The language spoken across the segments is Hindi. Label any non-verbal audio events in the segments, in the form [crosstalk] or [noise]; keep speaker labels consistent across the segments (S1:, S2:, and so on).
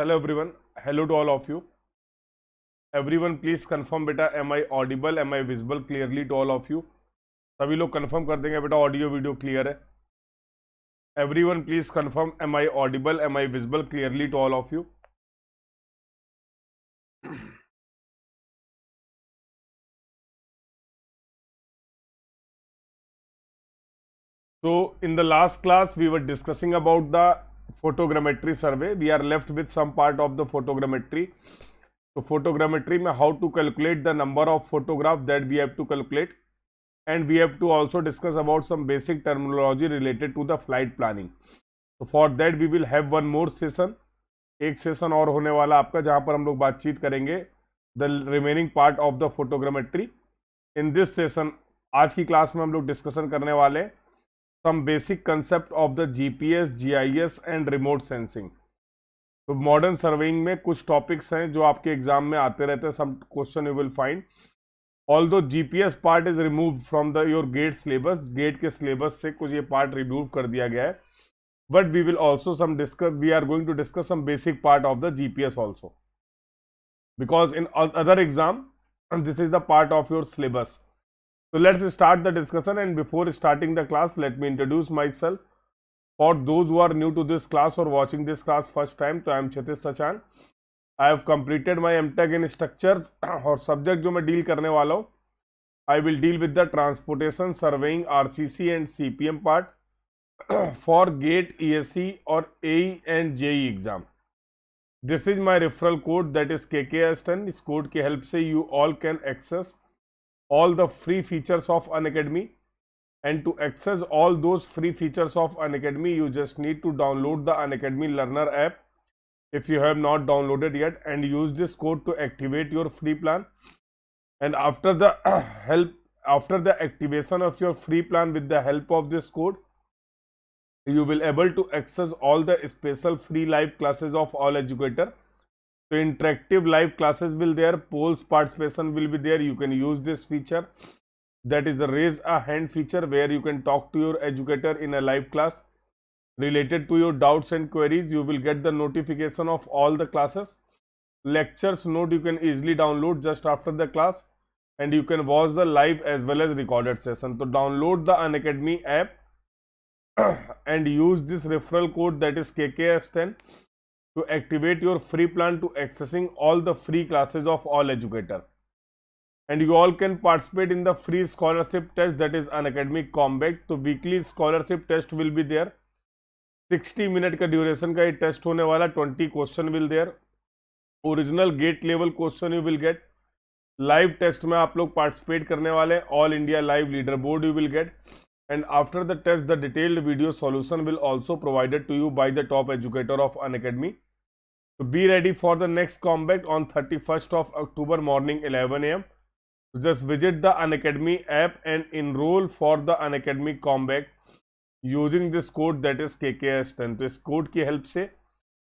S1: hello everyone hello to all of you everyone please confirm beta am i audible am i visible clearly to all of you सभी लोग कंफर्म कर देंगे बेटा ऑडियो वीडियो क्लियर है everyone please confirm
S2: am I audible am I visible clearly to all of you so in the last class we were discussing about the
S1: photogrammetry survey we are left with some part of the photogrammetry तो फोटोग्रामेट्री में how to calculate the number of photograph that we have to calculate and we have to also discuss about some basic terminology related to the flight planning for that we will have one more session एक सेसन और होने वाला आपका जहाँ पर हम लोग बातचीत करेंगे the remaining part of the photogrammetry in this session आज की क्लास में हम लोग डिस्कशन करने वाले हैं some basic concept of G I S and remote sensing तो मॉडर्न सर्वेइंग में कुछ टॉपिक्स हैं जो आपके एग्जाम में आते रहते हैं some question you will find although G P S part is remove from the your GATE syllabus GATE के सिलेबस से कुछ ये पार्ट रिमूव कर दिया गया है but we will also some discuss we are going to discuss some basic part of the G P S also because in other exam this is the part of your syllabus So let's start the discussion and before starting the class, let me introduce myself. For those who are new to this class or watching this class first time, तो I am Kshitish Sachan I have completed my M tech in structures और सब्जेक्ट जो मैं डील करने वाला हूँ I will deal with the transportation surveying R C C and C P M part for GATE E S C और A and J E exam this is my referral code that is K K S ten इस कोड की हेल्प से you all can access all the free features of Unacademy and to access all those free features of Unacademy, you just need to download the Unacademy Learner app if you have not downloaded yet and use this code to activate your free plan and after the [clears throat] help after the activation of your free plan with the help of this code you will able to access all the special free live classes of all educator so interactive live classes will there, polls participation will be there. You can use this feature that is the raise a hand feature where you can talk to your educator in a live class related to your doubts and queries you will get the notification of all the classes lectures note you can easily download just after the class and you can watch the live as well as recorded session so download the unacademy app [clears throat] and use this referral code that is kks10 to activate your free plan to accessing all the free classes of all educator and you all can participate in the free scholarship test that is an academic combat तो weekly scholarship test will be there 60 minute का ड्यूरेशन का ये टेस्ट होने वाला 20 question will there original GATE level question you will get live test में आप लोग पार्टिसिपेट करने वाले all India live leaderboard you will get and after the test the detailed video solution will also provided to you by the top educator of an academy तो be ready for the next combat on thirty first of October morning eleven AM just visit the Unacademy app enrol for the Unacademy combat using this code that is K K S ten तो इस कोड की हेल्प से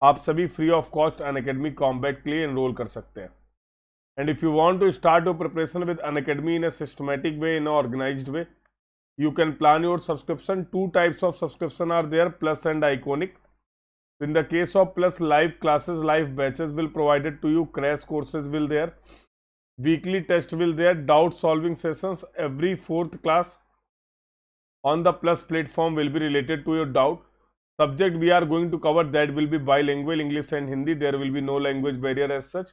S1: आप सभी free of cost Unacademy combat के लिए इनरोल कर सकते हैं and if you want to start your preparation with Unacademy in a systematic way in organise way you can plan your subscription two types of subscription are there plus and iconic in the case of plus live classes, live batches will provided to you, crash courses will there, weekly test will there, doubt solving sessions every fourth class on the plus platform will be related to your doubt. Subject we are going to cover that will be bilingual English and Hindi. There will be no language barrier as such.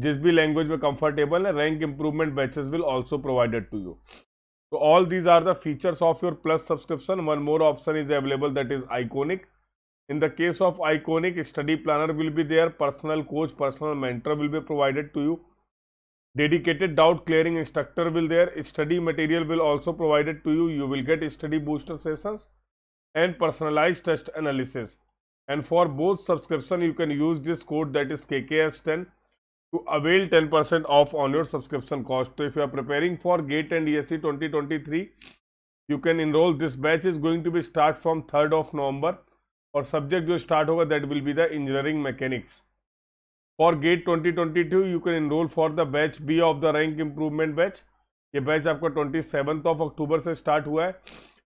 S1: Just be language be comfortable. Rank improvement batches will also provided to you. So all these are the features of your plus subscription. One more option is available that is iconic. In the case of iconic, study planner will be there, personal coach, personal mentor will be provided to you. Dedicated doubt clearing instructor will there, study material will also provided to you. You will get study booster sessions and personalized test analysis. And for both subscription, you can use this code that is KKS10 to avail 10% off on your subscription cost. So if you are preparing for GATE and ESE 2023, you can enroll. This batch is going to be start from 3rd of November और सब्जेक्ट जो स्टार्ट होगा that will be the engineering mechanics for GATE 2022 you can enrol for the batch B of the rank improvement batch ये बैच आपका ट्वेंटी ऑफ अक्टूबर से स्टार्ट हुआ है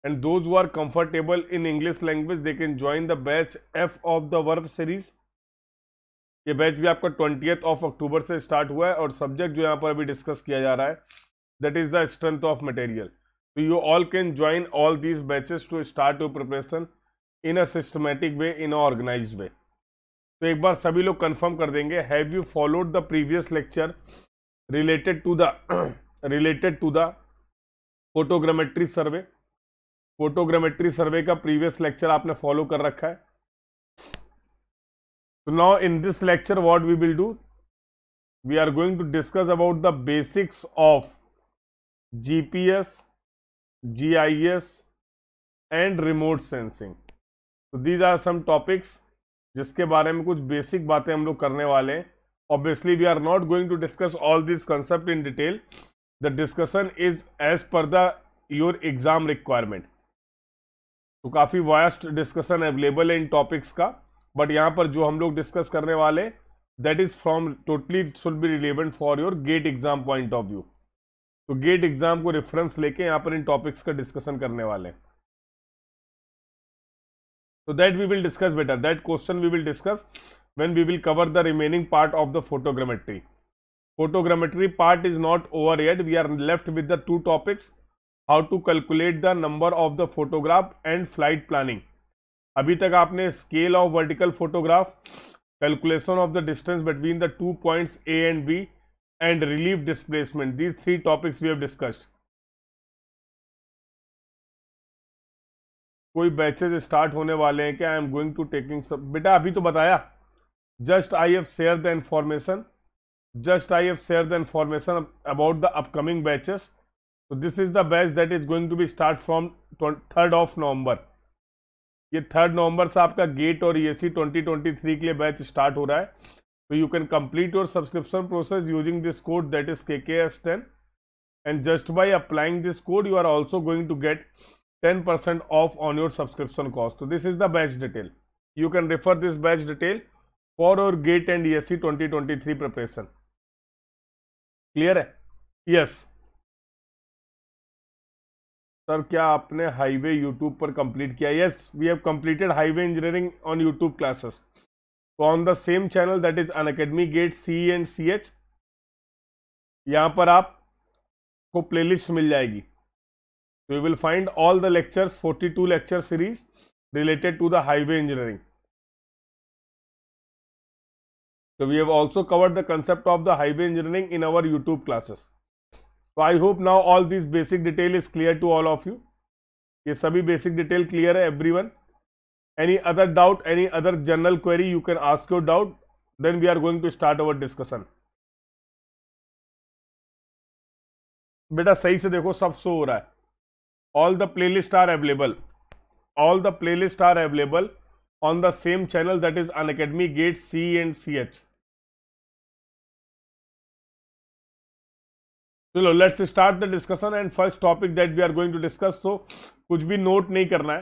S1: एंड दोज वो are comfortable in English language they can join the batch F of the वर्फ सीरीज ये बैच भी आपका ट्वेंटियथ ऑफ अक्टूबर से स्टार्ट हुआ है और सब्जेक्ट जो यहाँ पर अभी डिस्कस किया जा रहा है that is the strength of material तो you all can join all these batches to start your preparation in a systematic way in organise way तो एक बार सभी लोग कंफर्म कर देंगे have you followed the previous lecture related to the related to the photogrammetry survey photogrammetry survey का प्रीवियस लेक्चर आपने फॉलो कर रखा है So now in this lecture what we will do? We are going to discuss about the basics of GPS, GIS and remote sensing तो दीज आर सम टॉपिक्स जिसके बारे में कुछ बेसिक बातें हम लोग करने वाले हैं obviously we are not going to discuss all this concept in detail the discussion is as per the your exam requirement तो काफ़ी वास्ट डिस्कशन अवेलेबल है इन टॉपिक्स का बट यहाँ पर जो हम लोग डिस्कस करने वाले that is from totally should be relevant for your GATE exam point of view तो गेट एग्जाम को रेफरेंस लेके यहाँ पर इन टॉपिक्स का डिस्कशन करने वाले हैं So, that we will discuss better that question we will discuss when we will cover the remaining part of the photogrammetry. Photogrammetry part is not over yet we are left with the two topics how to calculate the number of the photograph and flight planning. अभी तक आपने scale of vertical photograph calculation of the distance between the two points A
S2: and B and relief displacement these three topics we have discussed कोई बैचेज स्टार्ट होने वाले हैं कि I am going
S1: to taking सब बेटा अभी तो बताया just I have share the information just I have share the information about the upcoming batches तो this is the batch that is going to be start from third of November ये थर्ड नवंबर से आपका गेट और E S C twenty twenty three के लिए बैच स्टार्ट हो रहा है तो you can complete your subscription process using this code that is K K S ten and just by applying this code you are also going to get ten percent off on your subscription cost this is the batch detail
S2: you can refer this batch detail for और GATE and E C twenty twenty three preparation clear है यस सर क्या आपने हाईवे यूट्यूब पर कंप्लीट किया yes we have completed highway engineering
S1: on YouTube classes तो on the same channel that is Unacademy GATE C and C H यहां पर आपको प्ले लिस्ट मिल जाएगी you will find all the lectures 42 lecture series related to the highway engineering so we have also covered the concept of the highway engineering in our youtube classes so i hope now all these basic detail is clear to all of you ye sabhi basic detail clear hai everyone any other doubt any other general query you can ask your doubt then we are going to start our discussion
S2: बेटा सही से देखो सब सो हो रहा है all the playlist are available all the playlist are available
S1: on the same channel that is an academy gate c and ch चलो let's start the discussion and first topic that we are going to discuss तो कुछ भी नोट नहीं करना है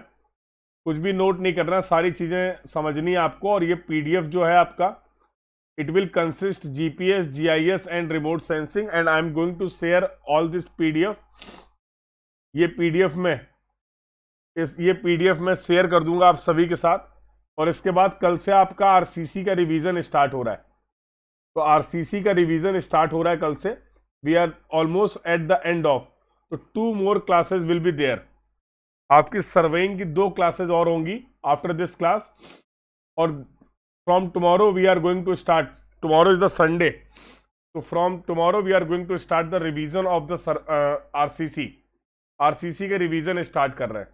S1: कुछ भी नोट नहीं करना है सारी चीज़ें समझनी है आपको और ये पीडीएफ जो है आपका it will consist GPS S and remote sensing and I am going to share all this PDF डी ये पीडीएफ में इस ये पीडीएफ में शेयर कर दूंगा आप सभी के साथ और इसके बाद कल से आपका आरसीसी का रिवीजन स्टार्ट हो रहा है तो आरसीसी का रिवीजन स्टार्ट हो रहा है कल से we are almost at the end of तो two more classes will be there आपकी सर्वेइंग की दो क्लासेज और होंगी आफ्टर दिस क्लास और from tomorrow we are going to start tomorrow is the Sunday तो from tomorrow we are going to start the revision of the C RCC के रिवीजन स्टार्ट कर रहे हैं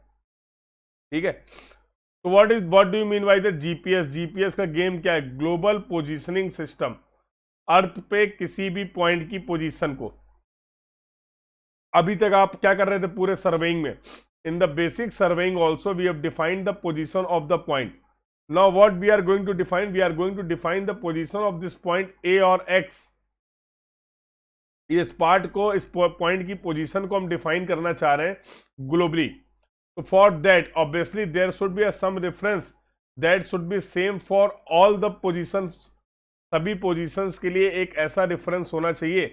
S1: ठीक है तो what is what do you mean by the GPS GPS का गेम क्या है ग्लोबल पोजीशनिंग सिस्टम अर्थ पे किसी भी पॉइंट की पोजीशन को अभी तक आप क्या कर रहे थे पूरे सर्वेइंग में in the basic surveying also we have defined the position of the point now what we are going to define we are going to define the position of this point A और एक्स इस पार्ट को इस पॉइंट की पोजीशन को हम डिफाइन करना चाह रहे हैं ग्लोबली तो for that obviously there should be some reference that should be same for all the position सभी पोजीशंस के लिए एक ऐसा रेफरेंस होना चाहिए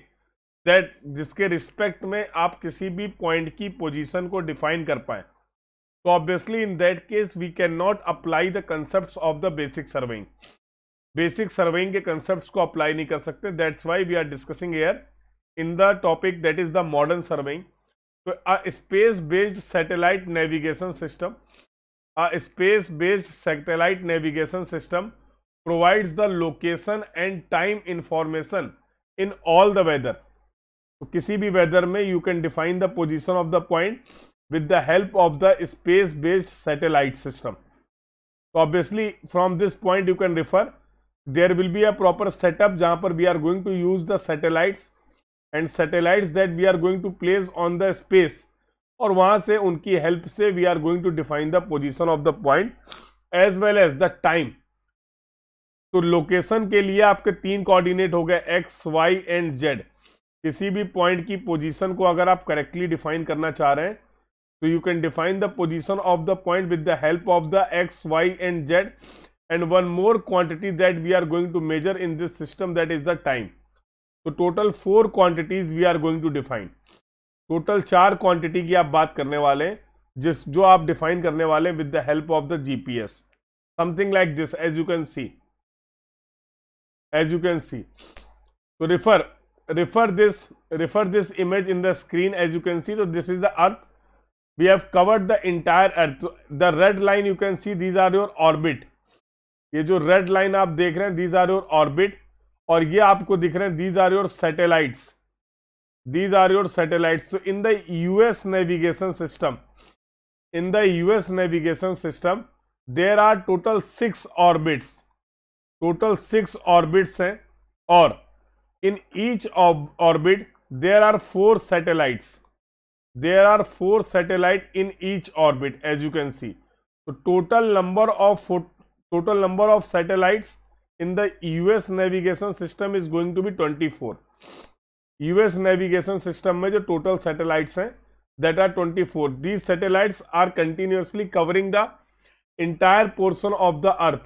S1: दैट जिसके रिस्पेक्ट में आप किसी भी पॉइंट की पोजीशन को डिफाइन कर पाए तो obviously in that case we can not apply the concept of the basic surveying basic surveying के कंसेप्ट को अप्लाई नहीं कर सकते that's why we are discussing here in the topic that is the modern survey, a space based satellite navigation system, a space based satellite navigation system provides the location and time information in all the weather. So, kisi bhi weather mein you can define the position of the point with the help of the space based satellite system. So, obviously from this point you can refer there will be a proper setup jahan we are going to use the satellites and satellites that we are going to place on the space और वहां से उनकी हेल्प से we are going to define the position of the point as well as the time तो लोकेशन के लिए आपके तीन कोऑर्डिनेट हो गए एक्स वाई एंड जेड किसी भी पॉइंट की पोजीशन को अगर आप करेक्टली डिफाइन करना चाह रहे हैं तो you can define the position of the point with the help of the X Y and Z and one more quantity that we are going to measure in this system that is the time तो total four quantities we are going to define total चार क्वांटिटी की आप बात करने वाले जिस जो आप डिफाइन करने वाले with the help of the GPS something like this as you can see as you can see तो refer refer this refer this image in the screen as you can see तो this is the earth we have covered the entire earth the red line you can see these are your orbit ये जो रेड लाइन आप देख रहे हैं दीज आर योर ऑर्बिट और ये आपको दिख रहे हैं these are your satellites these are your satellites तो in the US navigation system in the US navigation system there are total six orbits total six orbits हैं और in each orbit there are four satellites there are four satellite in each orbit as you can see तो total number of total number of satellites in the US navigation system is going to be 24. US navigation system में जो total satellites हैं that are 24. These satellites are continuously covering the entire portion of the earth.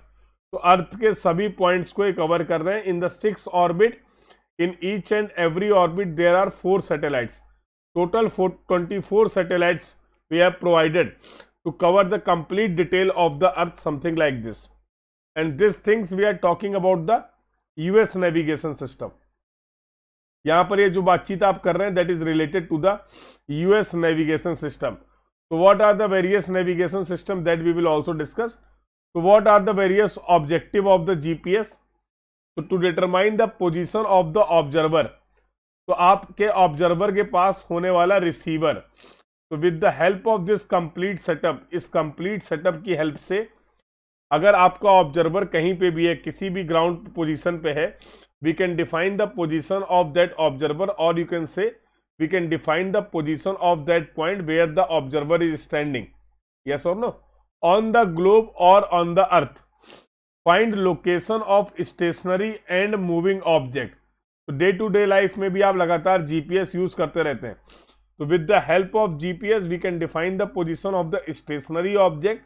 S1: तो अर्थ के सभी पॉइंट्स को कवर कर रहे हैं in the six orbit in each and every orbit there are four satellites total twenty four satellites we have provided to cover the complete detail of the earth something like this and this things we are talking about the US navigation system यहां पर ये जो बातचीत आप कर रहे हैं that is related to the US navigation system तो what are the various navigation system that we will also discuss तो what are the various objective of the GPS to determine the position of the observer तो आपके ऑब्जर्वर के पास होने वाला रिसीवर तो with the help of this complete setup इस कंप्लीट सेटअप की हेल्प से अगर आपका ऑब्जर्वर कहीं पे भी है किसी भी ग्राउंड पोजीशन पे है we can define the position of that observer और you can say we can define the position of that point where the observer is standing yes और नो ऑन द ग्लोब और on the earth find location of stationary and moving object तो डे टू डे लाइफ में भी आप लगातार जीपीएस यूज करते रहते हैं तो with the help of GPS we can define the position of the stationary object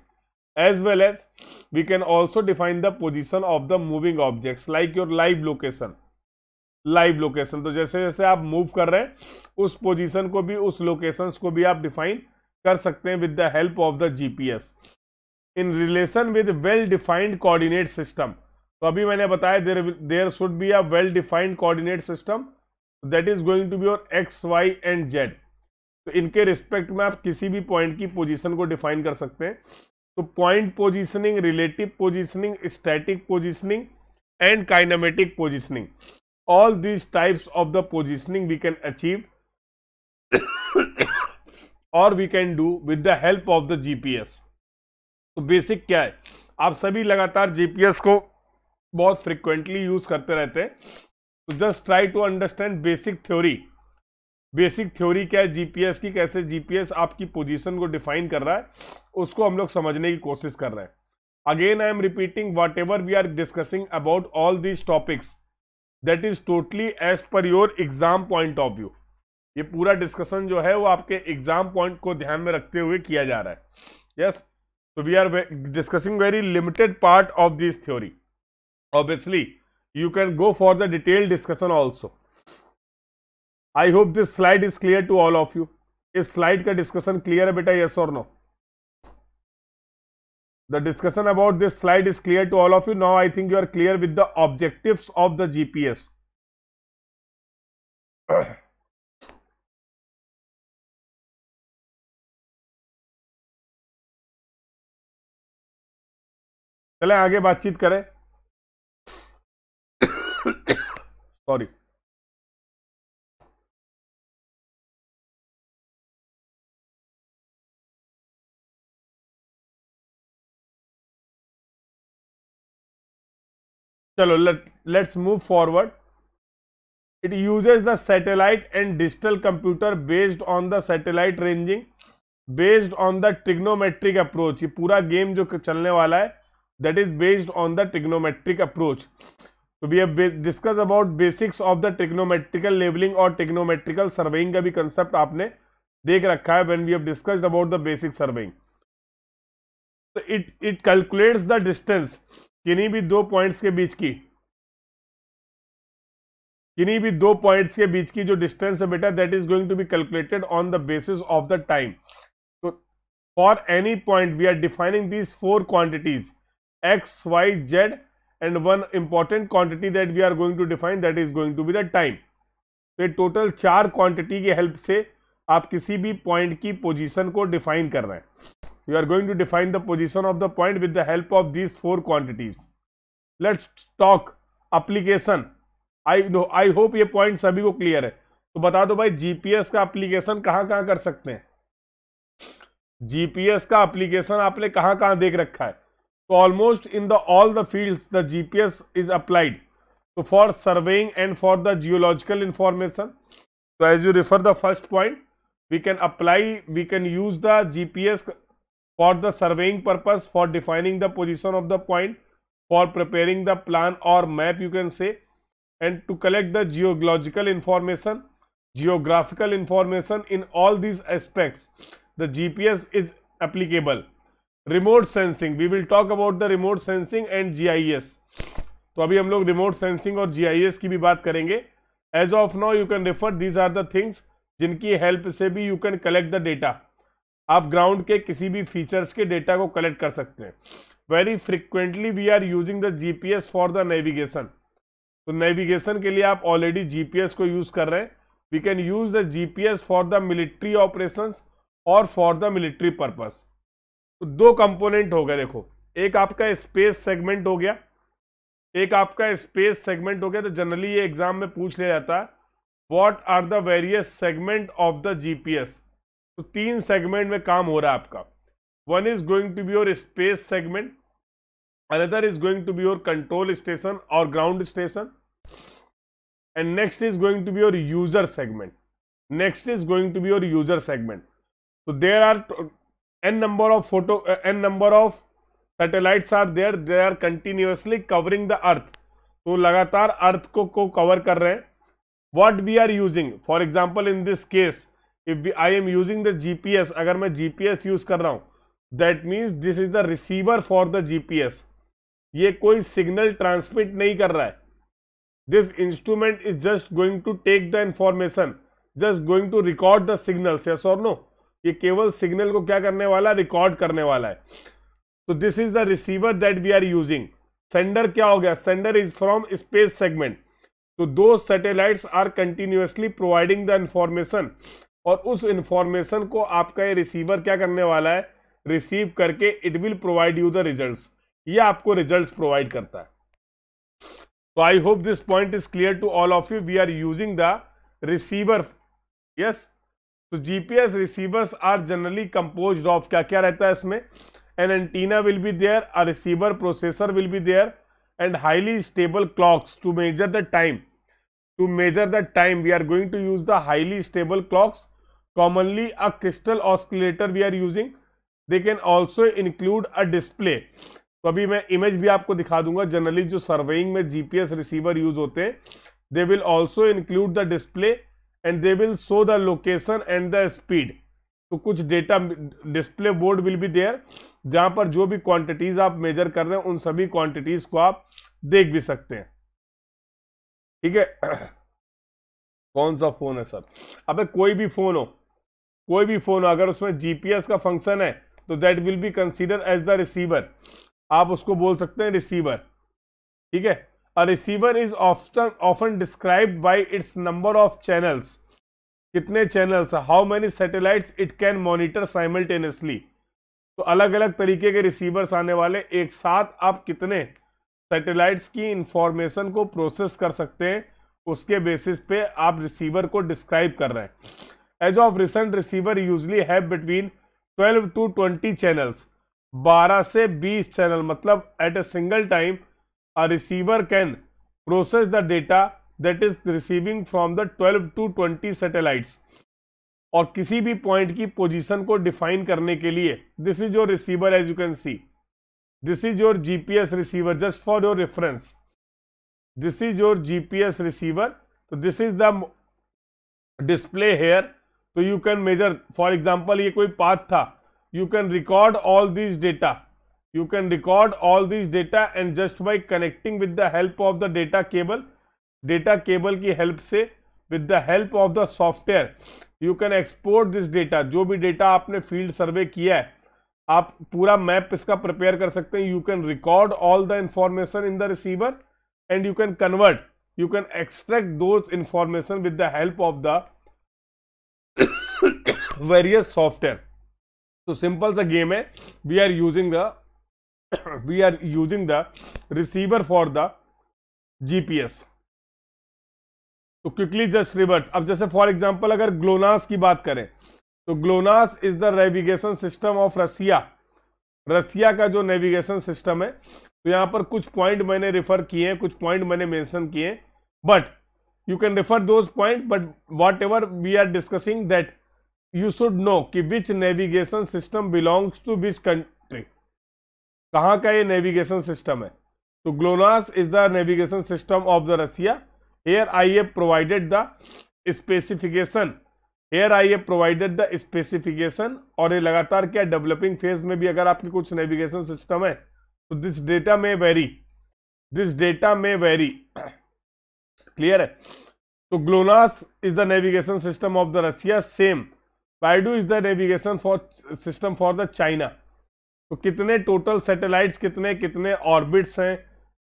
S1: as well as we can also define the position of the moving objects like your live location live location तो जैसे जैसे आप मूव कर रहे हैं उस पोजीशन को भी उस लोकेशन को भी आप डिफाइन कर सकते हैं with the help of the GPS in relation with well defined coordinate system तो अभी मैंने बताया there there should be a well defined coordinate system that is going to be your X Y and Z तो इनके रिस्पेक्ट में आप किसी भी पॉइंट की पोजीशन को डिफाइन कर सकते हैं तो point positioning relative positioning static positioning and kinematic positioning all these types of the positioning we can achieve और we can do with the help of the GPS तो बेसिक क्या है आप सभी लगातार जीपीएस को बहुत फ्रिक्वेंटली यूज करते रहते हैं just try to understand basic theory basic theory क्या है जीपीएस की कैसे जीपीएस आपकी पोजीशन को डिफाइन कर रहा है उसको हम लोग समझने की कोशिश कर रहे हैं again I am repeating whatever we are discussing about all these topics that is totally as per your exam point of view ये पूरा डिस्कशन जो है वो आपके एग्जाम पॉइंट को ध्यान में रखते हुए किया जा रहा है यस तो we are discussing very limited part of this theory obviously you can go for the detail discussion also I hope this slide is clear to all of you इस स्लाइड का डिस्कशन क्लियर है बेटा यस और no the discussion about this slide is clear
S2: to all of you no I think you are clear with the objective of the GPS चले आगे बातचीत करें सॉरी [coughs] चलो let's move forward it
S1: uses the satellite and digital computer based on the satellite ranging based on the trigonometric approach ये पूरा गेम जो चलने वाला है that is based on the trigonometric approach तो we discuss about basics of the trigonometrical levelling और टिक्नोमेट्रिकल सर्वेइंग का भी कंसेप्ट आपने देख रखा है when we have discussed about the basic surveying it it calculates the distance किन्हीं भी दो पॉइंट्स के बीच की किन्हीं भी दो पॉइंट्स के बीच की जो डिस्टेंस है बेटा that is going to be calculated on the basis of the time तो for any point we are defining these four quantities X Y Z and one important quantity that we are going to define that is going to be the time तो ये टोटल चार क्वांटिटी की हेल्प से आप किसी भी पॉइंट की पोजिशन को डिफाइन कर रहे हैं you are going to define the position of the point with the help of these four quantities let's talk application i know i hope ye point sabhi ko clear hai to bata do bhai gps ka application kahan kahan kar sakte hain gps ka application aapne kahan kahan dekh rakha hai so almost in the all the fields the gps is applied so for surveying and for the geological information so as you refer the first point we can apply we can use the gps for the surveying purpose for defining the position of the point for preparing the plan और map you can say and to collect the geological information geographical information in all these aspects the G P S is applicable remote sensing we will talk about the remote sensing and G I S तो अभी हम लोग रिमोट सेंसिंग और जी आई एस की भी बात करेंगे as of now you can refer these are the things जिनकी हेल्प से भी you can collect the data आप ग्राउंड के किसी भी फीचर्स के डेटा को कलेक्ट कर सकते हैं very frequently we are using the GPS for the navigation तो नेविगेशन के लिए आप ऑलरेडी जीपीएस को यूज कर रहे हैं we can use the GPS for the military operation और फॉर द मिलिट्री पर्पज तो दो कंपोनेंट हो गए देखो एक आपका स्पेस सेगमेंट हो गया एक आपका स्पेस सेगमेंट हो गया तो जनरली ये एग्जाम में पूछ लिया जाता है what are the various segment of the GPS तो तीन सेगमेंट में काम हो रहा है आपका one is going to be your space segment another is going to be your control station और ground station and next is going to be your user segment next is going to be your user segment तो there are N number of photo N number of satellite are there they are continuously covering the earth तो लगातार अर्थ को को कवर कर रहे हैं what we are using for example in this case if I am using the GPS अगर मैं जीपीएस यूज कर रहा हूं that means this is the receiver for the GPS ये कोई सिग्नल ट्रांसमिट नहीं कर रहा है this instrument is just going to take the information just going to record the signal yes और नो ये केवल सिग्नल को क्या करने वाला है रिकॉर्ड करने वाला है तो this is the receiver that we are using sender क्या हो गया sender is from space segment तो दो satellites are continuously providing the information और उस इंफॉर्मेशन को आपका ये रिसीवर क्या करने वाला है रिसीव करके it will provide you the result ये आपको रिजल्ट प्रोवाइड करता है तो I hope this point is clear to all of you we are using the receiver yes तो GPS receivers are generally compose of क्या क्या रहता है इसमें an antenna will be there a receiver processor will be there and highly stable clocks to measure the time to measure the time we are going to use the highly stable clocks commonly a crystal oscillator we are using they can also include a display तो अभी मैं इमेज भी आपको दिखा दूंगा जनरली जो सर्वेइंग में जीपीएस रिसीवर यूज होते हैं they will also include the display and they will show the location and the speed तो कुछ data display board will be there जहां पर जो भी क्वांटिटीज आप मेजर कर रहे हैं उन सभी क्वांटिटीज को आप देख भी सकते हैं ठीक है [coughs] कौन सा फोन है सर अबे कोई भी फोन हो कोई भी फ़ोन अगर उसमें जीपीएस का फंक्शन है तो that will be consider as the receiver आप उसको बोल सकते हैं रिसीवर ठीक है a receiver is often often describe by its number of channels कितने channels how many satellites it can monitor simultaneously तो अलग अलग तरीके के रिसीवर्स आने वाले एक साथ आप कितने सैटेलाइट्स की इंफॉर्मेशन को प्रोसेस कर सकते हैं उसके बेसिस पे आप रिसीवर को डिस्क्राइब कर रहे हैं as of recent receiver usually have between 12 to 20 channels 12 से 20 चैनल मतलब at a single time a receiver can process the data that is receiving from the 12 to 20 satellites और किसी भी पॉइंट की पोजीशन को डिफाइन करने के लिए this is your receiver as you can see this is your GPS receiver just for your reference this is your GPS receiver तो this is the display here तो you can measure for example ये कोई पाथ था you can record all this data you can record all this data and just by connecting with the help of the data cable data cable की हेल्प से with the help of the software you can export this data जो भी डेटा आपने फील्ड सर्वे किया है आप पूरा मैप इसका प्रिपेयर कर सकते हैं you can record all the information in the receiver and you can convert you can extract those information with the help of the various [coughs] software [coughs] तो सिंपल सा गेम है we are using the we are using the receiver for the GPS तो क्विकली जस्ट रिवर्स अब जैसे फॉर एग्जांपल अगर ग्लोनास की बात करें तो GLONASS is the navigation system of Russia Russia का जो नेविगेशन सिस्टम है तो यहां पर कुछ पॉइंट मैंने रिफर किए हैं कुछ पॉइंट मैंने मेंशन किए हैं but you can refer those point but whatever we are discussing that you should know कि which navigation system belongs to which country कहाँ का ये navigation system है तो GLONASS is the navigation system of the Russia here I have provided the specification here I have provided the specification और ये लगातार क्या developing phase में भी अगर आपकी कुछ navigation system है तो this data may vary this data may vary clear है तो GLONASS is the navigation system of the Russia same BeiDou is the navigation for system for the China तो कितने टोटल सैटेलाइट्स कितने कितने ऑर्बिट्स हैं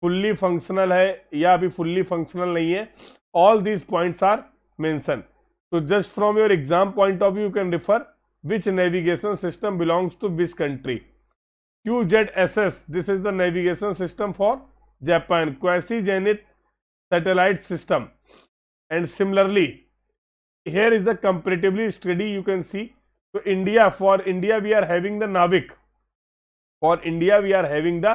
S1: फुल्ली फंक्शनल है या अभी फुल्ली फंक्शनल नहीं है all these points are mention तो just from your exam point of view can refer which navigation system belongs to which country Q Z S S this is the navigation system for Japan quasi zenith satellite system and similarly here is the comparatively study you can see so india for india we are having the navic for india we are having the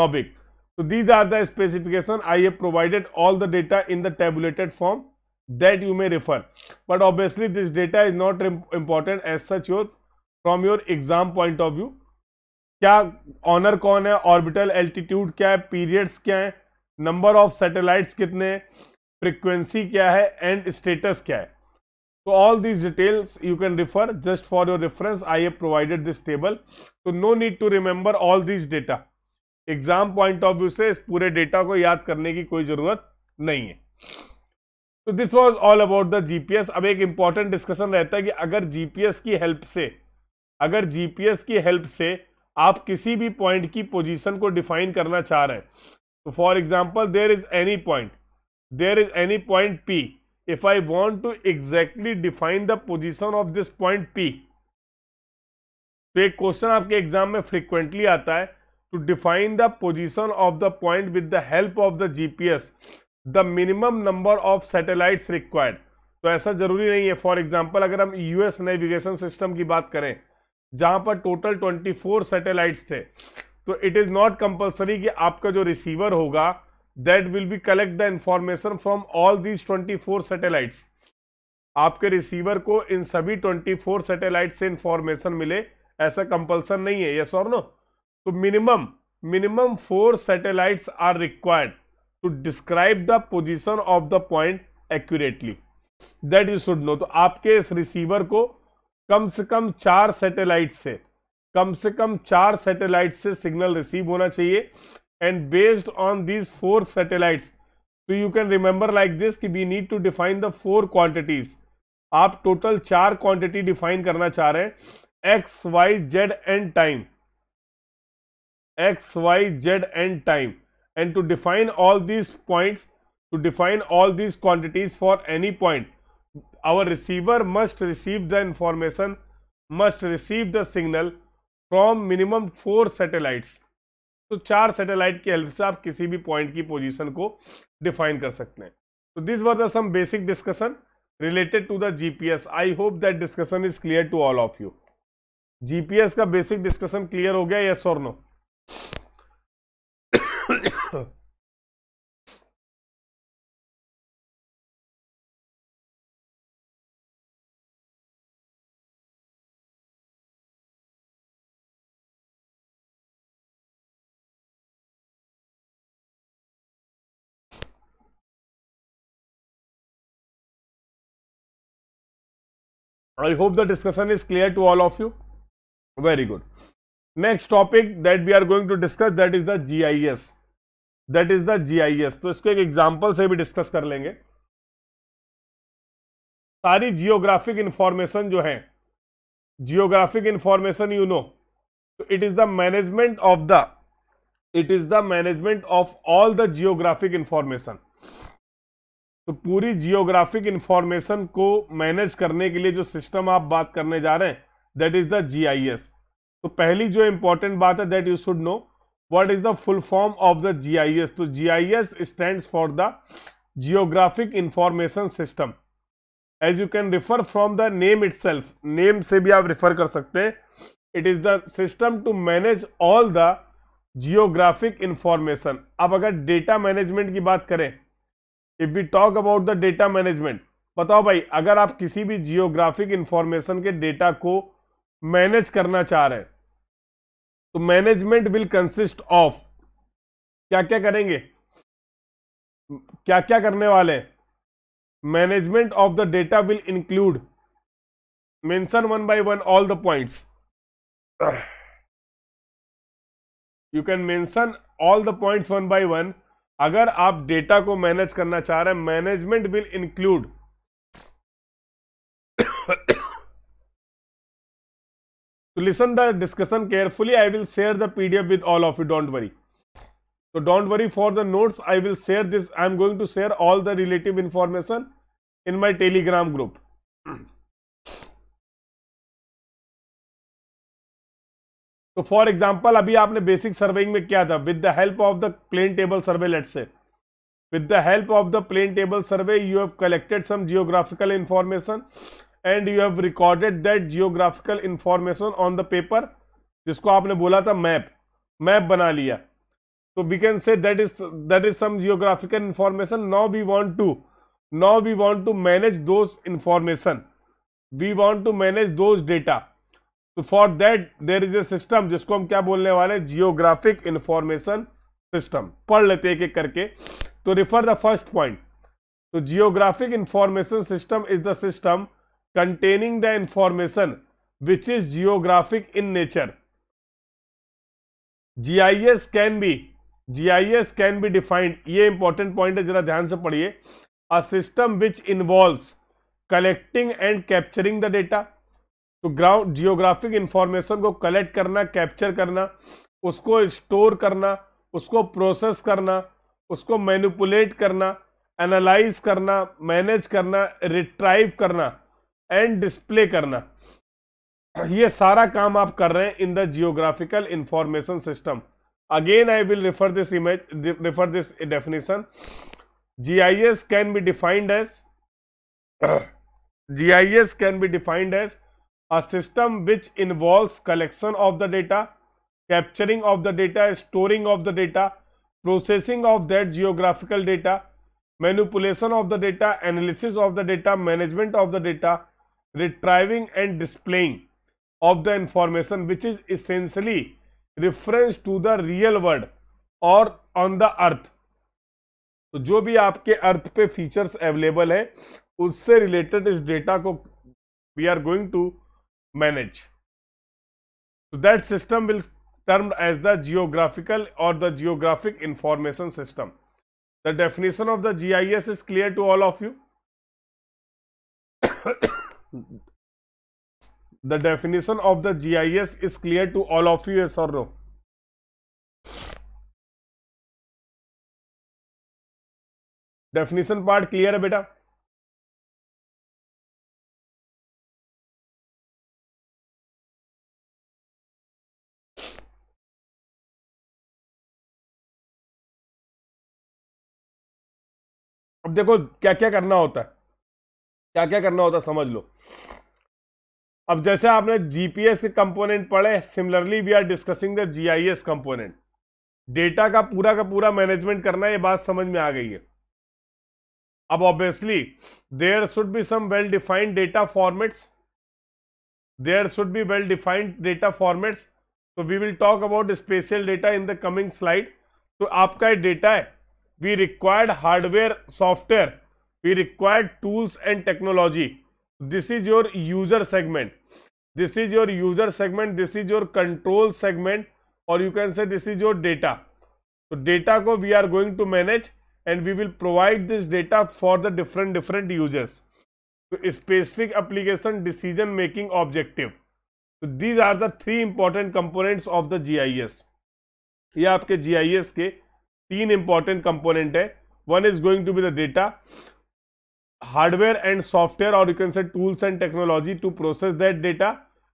S1: navic so these are the specification i have provided all the data in the tabulated form that you may refer but obviously this data is not important as such your from your exam point of view क्या ऑनर कौन है ऑर्बिटल एल्टीट्यूड क्या है पीरियड्स क्या है नंबर ऑफ सैटेलाइट्स कितने फ्रिक्वेंसी क्या है एंड स्टेटस क्या है तो all these details you can refer just for your reference I have provided this table तो no need to remember all these data exam point of view से इस पूरे डेटा को याद करने की कोई जरूरत नहीं है तो this was all about the GPS अब एक इंपॉर्टेंट डिस्कशन रहता है कि अगर जीपीएस की हेल्प से अगर जीपीएस की हेल्प से आप किसी भी पॉइंट की पोजीशन को डिफाइन करना चाह रहे हैं So for example, there is any point, there is any point P. If I want to exactly define the position of this point P, तो एक क्वेश्चन आपके एग्जाम में फ्रिक्वेंटली आता है to define the position of the point with the help of the GPS the minimum number of satellites required तो ऐसा जरूरी नहीं है फॉर एग्जाम्पल अगर हम यूएस नेविगेशन सिस्टम की बात करें जहां पर टोटल 24 सैटेलाइट्स थे तो इट इज़ नॉट कंपल्सरी कि आपका जो रिसीवर होगा that will be collect the information from all these 24 satellites आपके रिसीवर को इन सभी 24 सेटेलाइट से इंफॉर्मेशन मिले ऐसा कंपल्सन नहीं है यस और नो तो minimum minimum four satellite are required to describe the position of the point accurately that you should know तो आपके इस रिसीवर को कम से कम चार सेटेलाइट से कम से कम चार सैटेलाइट से सिग्नल रिसीव होना चाहिए and based on these four satellites तो you can remember like this कि we need to define the four quantities आप टोटल चार क्वांटिटी डिफाइन करना चाह रहे हैं X Y Z and time X Y Z and time and to define all these point to define all these quantities for any point our receiver must receive the information must receive the signal from minimum four satellites तो चार सैटेलाइट की हेल्प से आप किसी भी पॉइंट की पोजीशन को डिफाइन कर सकते हैं तो this were the some basic discussion related to the GPS I hope that discussion is clear to all of you
S2: GPS का बेसिक डिस्कशन क्लियर हो गया यस और no I hope the discussion is clear to all of you.
S1: Very good. Next topic that we are going to discuss that is the GIS. That is the GIS. तो इसको एक example से भी discuss कर लेंगे सारी जियोग्राफिक इंफॉर्मेशन जो है जियोग्राफिक इंफॉर्मेशन यू नो तो it is the management of the it is the management of all the geographic information तो पूरी जियोग्राफिक इंफॉर्मेशन को मैनेज करने के लिए जो सिस्टम आप बात करने जा रहे हैं दैट इज द जी तो पहली जो इंपॉर्टेंट बात है that you should know what is the full form of the S तो S stands for the geographic information system as you can refer from the name it name से भी आप रिफर कर सकते हैं it is the system to manage all the geographic information अब अगर डेटा मैनेजमेंट की बात करें if we talk about the data management बताओ भाई अगर आप किसी भी जियोग्राफिक इंफॉर्मेशन के डेटा को मैनेज करना चाह रहे हैं तो मैनेजमेंट विल कंसिस्ट ऑफ क्या क्या करेंगे क्या क्या करने वाले हैं management of the data will include mention one by one all the points you can mention all the points one by one अगर आप डेटा को मैनेज करना चाह रहे हैं management will include listen the discussion carefully I will share the PDF with all of you don't worry तो don't worry for the notes I will share this I am going to share all the relative information in my
S2: Telegram group तो फॉर एग्जाम्पल अभी आपने बेसिक सर्वेइंग में क्या था with the help of the plane
S1: table survey let say with the help of the plane table survey you have collected some geographical information and you have recorded that geographical information on the paper जिसको आपने बोला था मैप मैप बना लिया तो we can say that is that is some geographical information now we want to now we want to manage those information we want to manage those data तो for that there is a system जिसको हम क्या बोलने वाले जियोग्राफिक इंफॉर्मेशन सिस्टम पढ़ लेते एक एक करके तो रिफर द फर्स्ट पॉइंट तो geographic information system is the system containing the information which is geographic in nature GIS can be GIS can be defined ये इंपॉर्टेंट पॉइंट है जरा ध्यान से पढ़िए a system which involve collecting and capturing the data तो ग्राउंड जियोग्राफिक इंफॉर्मेशन को कलेक्ट करना कैप्चर करना उसको स्टोर करना उसको प्रोसेस करना उसको मैनिपुलेट करना एनालाइज करना मैनेज करना रिट्राइव करना एंड डिस्प्ले करना ये सारा काम आप कर रहे हैं in the geographical information system this image refer this definition G I S can be defined as G I S can be defined as a system which involves collection of the data, capturing of the data, storing of the data, processing of that geographical data, manipulation of the data, analysis of the data, management of the data, retrieving and displaying of the information which is essentially reference to the real world or on the earth. तो जो भी आपके अर्थ पे फीचर्स अवेलेबल है उससे रिलेटेड इस डेटा को we are going to manage. So that system will termed as the geographical or the geographic information system. The definition of the GIS is clear to all of you.
S2: the definition of the GIS is clear to all of you, yes or no? Definition part clear है बेटा देखो क्या क्या करना होता है क्या क्या करना होता है समझ लो अब जैसे आपने जीपीएस के कंपोनेंट
S1: पढ़े similarly we are discussing the GIS component data का पूरा का पूरा मैनेजमेंट करना ये बात समझ में आ गई है अब obviously there should be some well defined data formats there should be well defined data formats तो we will talk about spatial data in the coming slide तो आपका डेटा है we required hardware software we required tools and technology this is your user segment this is your user segment this is your control segment और you can say this is your data तो डेटा को we are going to manage and we will provide this data for the different different users specific application decision making objective these are the three important components of the G I S ये आपके जी आई एस के तीन इंपॉर्टेंट कंपोनेंट है one is going to be the data hardware and software और you can say tools and technology to process that data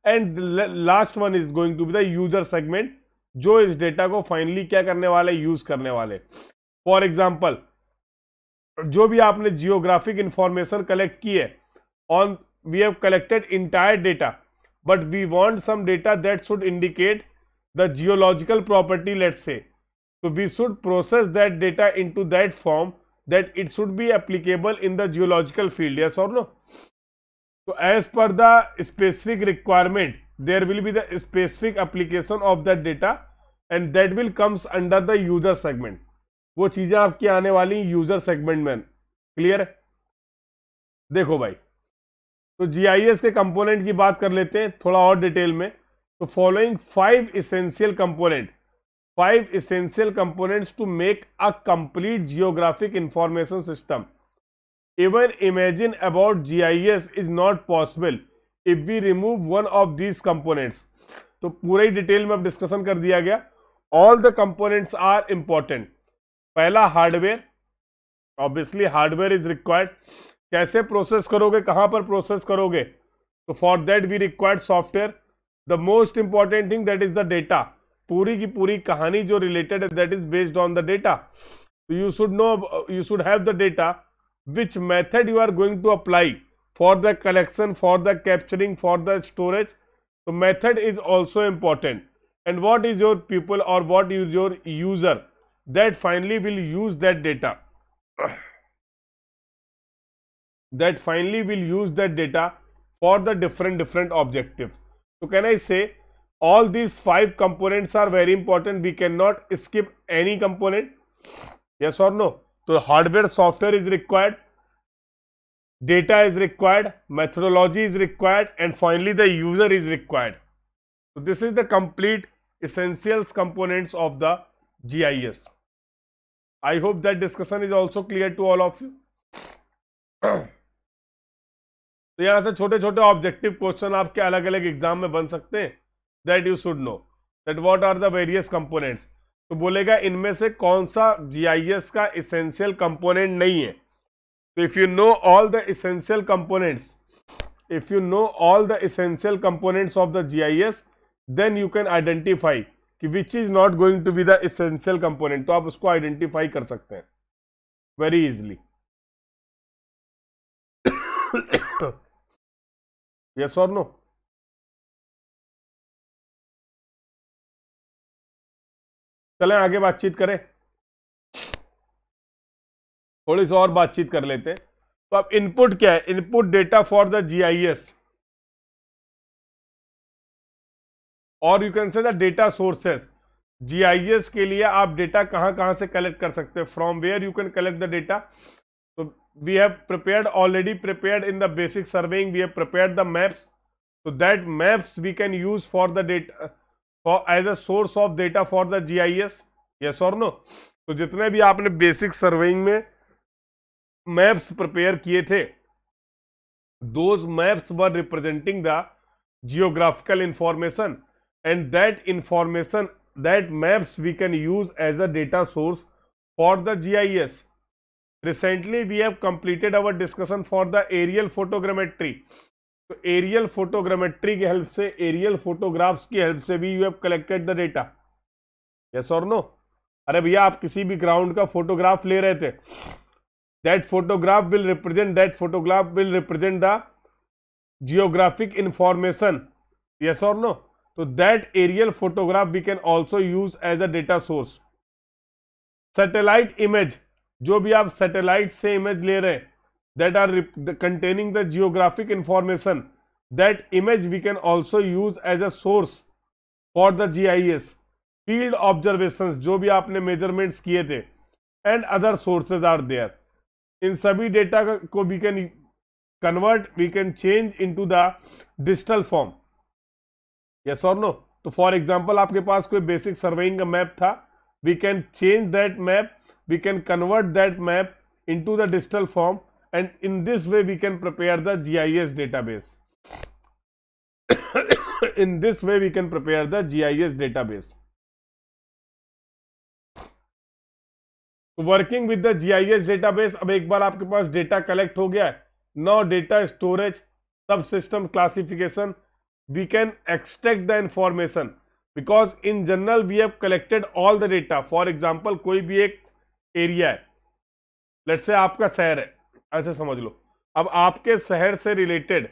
S1: and last one is going to be the user segment जो इस डेटा को फाइनली क्या करने वाले यूज करने वाले फॉर एग्जाम्पल जो भी आपने जियोग्राफिक इंफॉर्मेशन कलेक्ट की है on we have collected entire data but we want some data that should indicate the geological property let's say So, we should process that data into that form that it should be applicable in the geological field, yes or no? So, as per the specific requirement, there will be the specific application of that data and that will comes under the user segment. wo cheeze aapki aane wali user segment mein clear है देखो भाई तो जीआईएस के कंपोनेंट की बात कर लेते हैं थोड़ा और डिटेल में तो following five essential component five essential components to make a complete geographic information system even imagine about G I S is not possible if we remove one of these components तो पूरे डिटेल में अब डिस्कशन कर दिया गया all the components are important पहला hardware obviously hardware is required कैसे प्रोसेस करोगे कहां पर प्रोसेस करोगे तो for that we required software the most important thing that is the data पूरी की पूरी कहानी जो रिलेटेड है that is based on the data you should know you should have the data which method you are going to apply for the collection for the capturing for the storage तो method is also important and what is your people और what is your user that finally will use that data that finally will use that data for the different different objective तो कहना इससे all these five components are very important we cannot skip any component yes or no so hardware software is required data is required methodology is required and finally the user is required so this is the complete essentials components of the gis i hope that discussion is also clear to all of you तो यहां से छोटे छोटे ऑब्जेक्टिव क्वेश्चन आपके अलग अलग एग्जाम में बन सकते हैं that you should know that what are the various components तो बोलेगा इनमें से कौन सा जीआईएस का इसेंशियल कंपोनेंट नहीं है तो if you know all the essential components if you know all the essential components of the G I S then you can identify कि which is not going to be the essential component तो आप उसको आइडेंटिफाई
S2: कर सकते हैं वेरी इजली यस और नो चलें आगे बातचीत करें थोड़ी सी और बातचीत कर लेते हैं तो अब इनपुट क्या है input data for the GIS
S1: और you can say the data sources GIS के लिए आप डेटा कहां कहां से कलेक्ट कर सकते हैं from where you can collect the data तो we have prepared already prepared in the basic surveying we have prepared the maps तो that maps we can use for the data for as a source of data for the G I S yes और नो तो जितने भी आपने बेसिक सर्वेइंग में मैप्स प्रिपेयर किए थे those maps were representing the geographical information and that information that maps we can use as a data source for the G I S recently we have completed our discussion for the aerial photogrammetry तो एरियल फोटोग्रामेट्री की हेल्प से एरियल फोटोग्राफ्स की हेल्प से भी you have collected the data yes और नो अरे भैया आप किसी भी ग्राउंड का फोटोग्राफ ले रहे थे that photograph will represent that photograph will represent the geographic information yes और नो तो that aerial photograph we can also use as a data source satellite image जो भी आप सैटेलाइट से इमेज ले रहे हैं that are the containing the geographic information that image we can also use as a source for the GIS field observations जो भी आपने measurements किए थे and other sources are there इन सभी data को we can convert we can change into the digital form yes or no तो फॉर एग्जाम्पल आपके पास कोई बेसिक सर्वेइंग का मैप था we can change that map we can convert that map into the digital form and in this way we can prepare the GIS database. in this way we can prepare the GIS database. Working with the GIS database अब एक बार आपके पास डेटा कलेक्ट हो गया है now data storage sub system classification we can extract the information because in general we have collected all the data for example कोई भी एक area है let's say आपका शहर है ऐसे अच्छा, समझ लो अब आपके शहर से रिलेटेड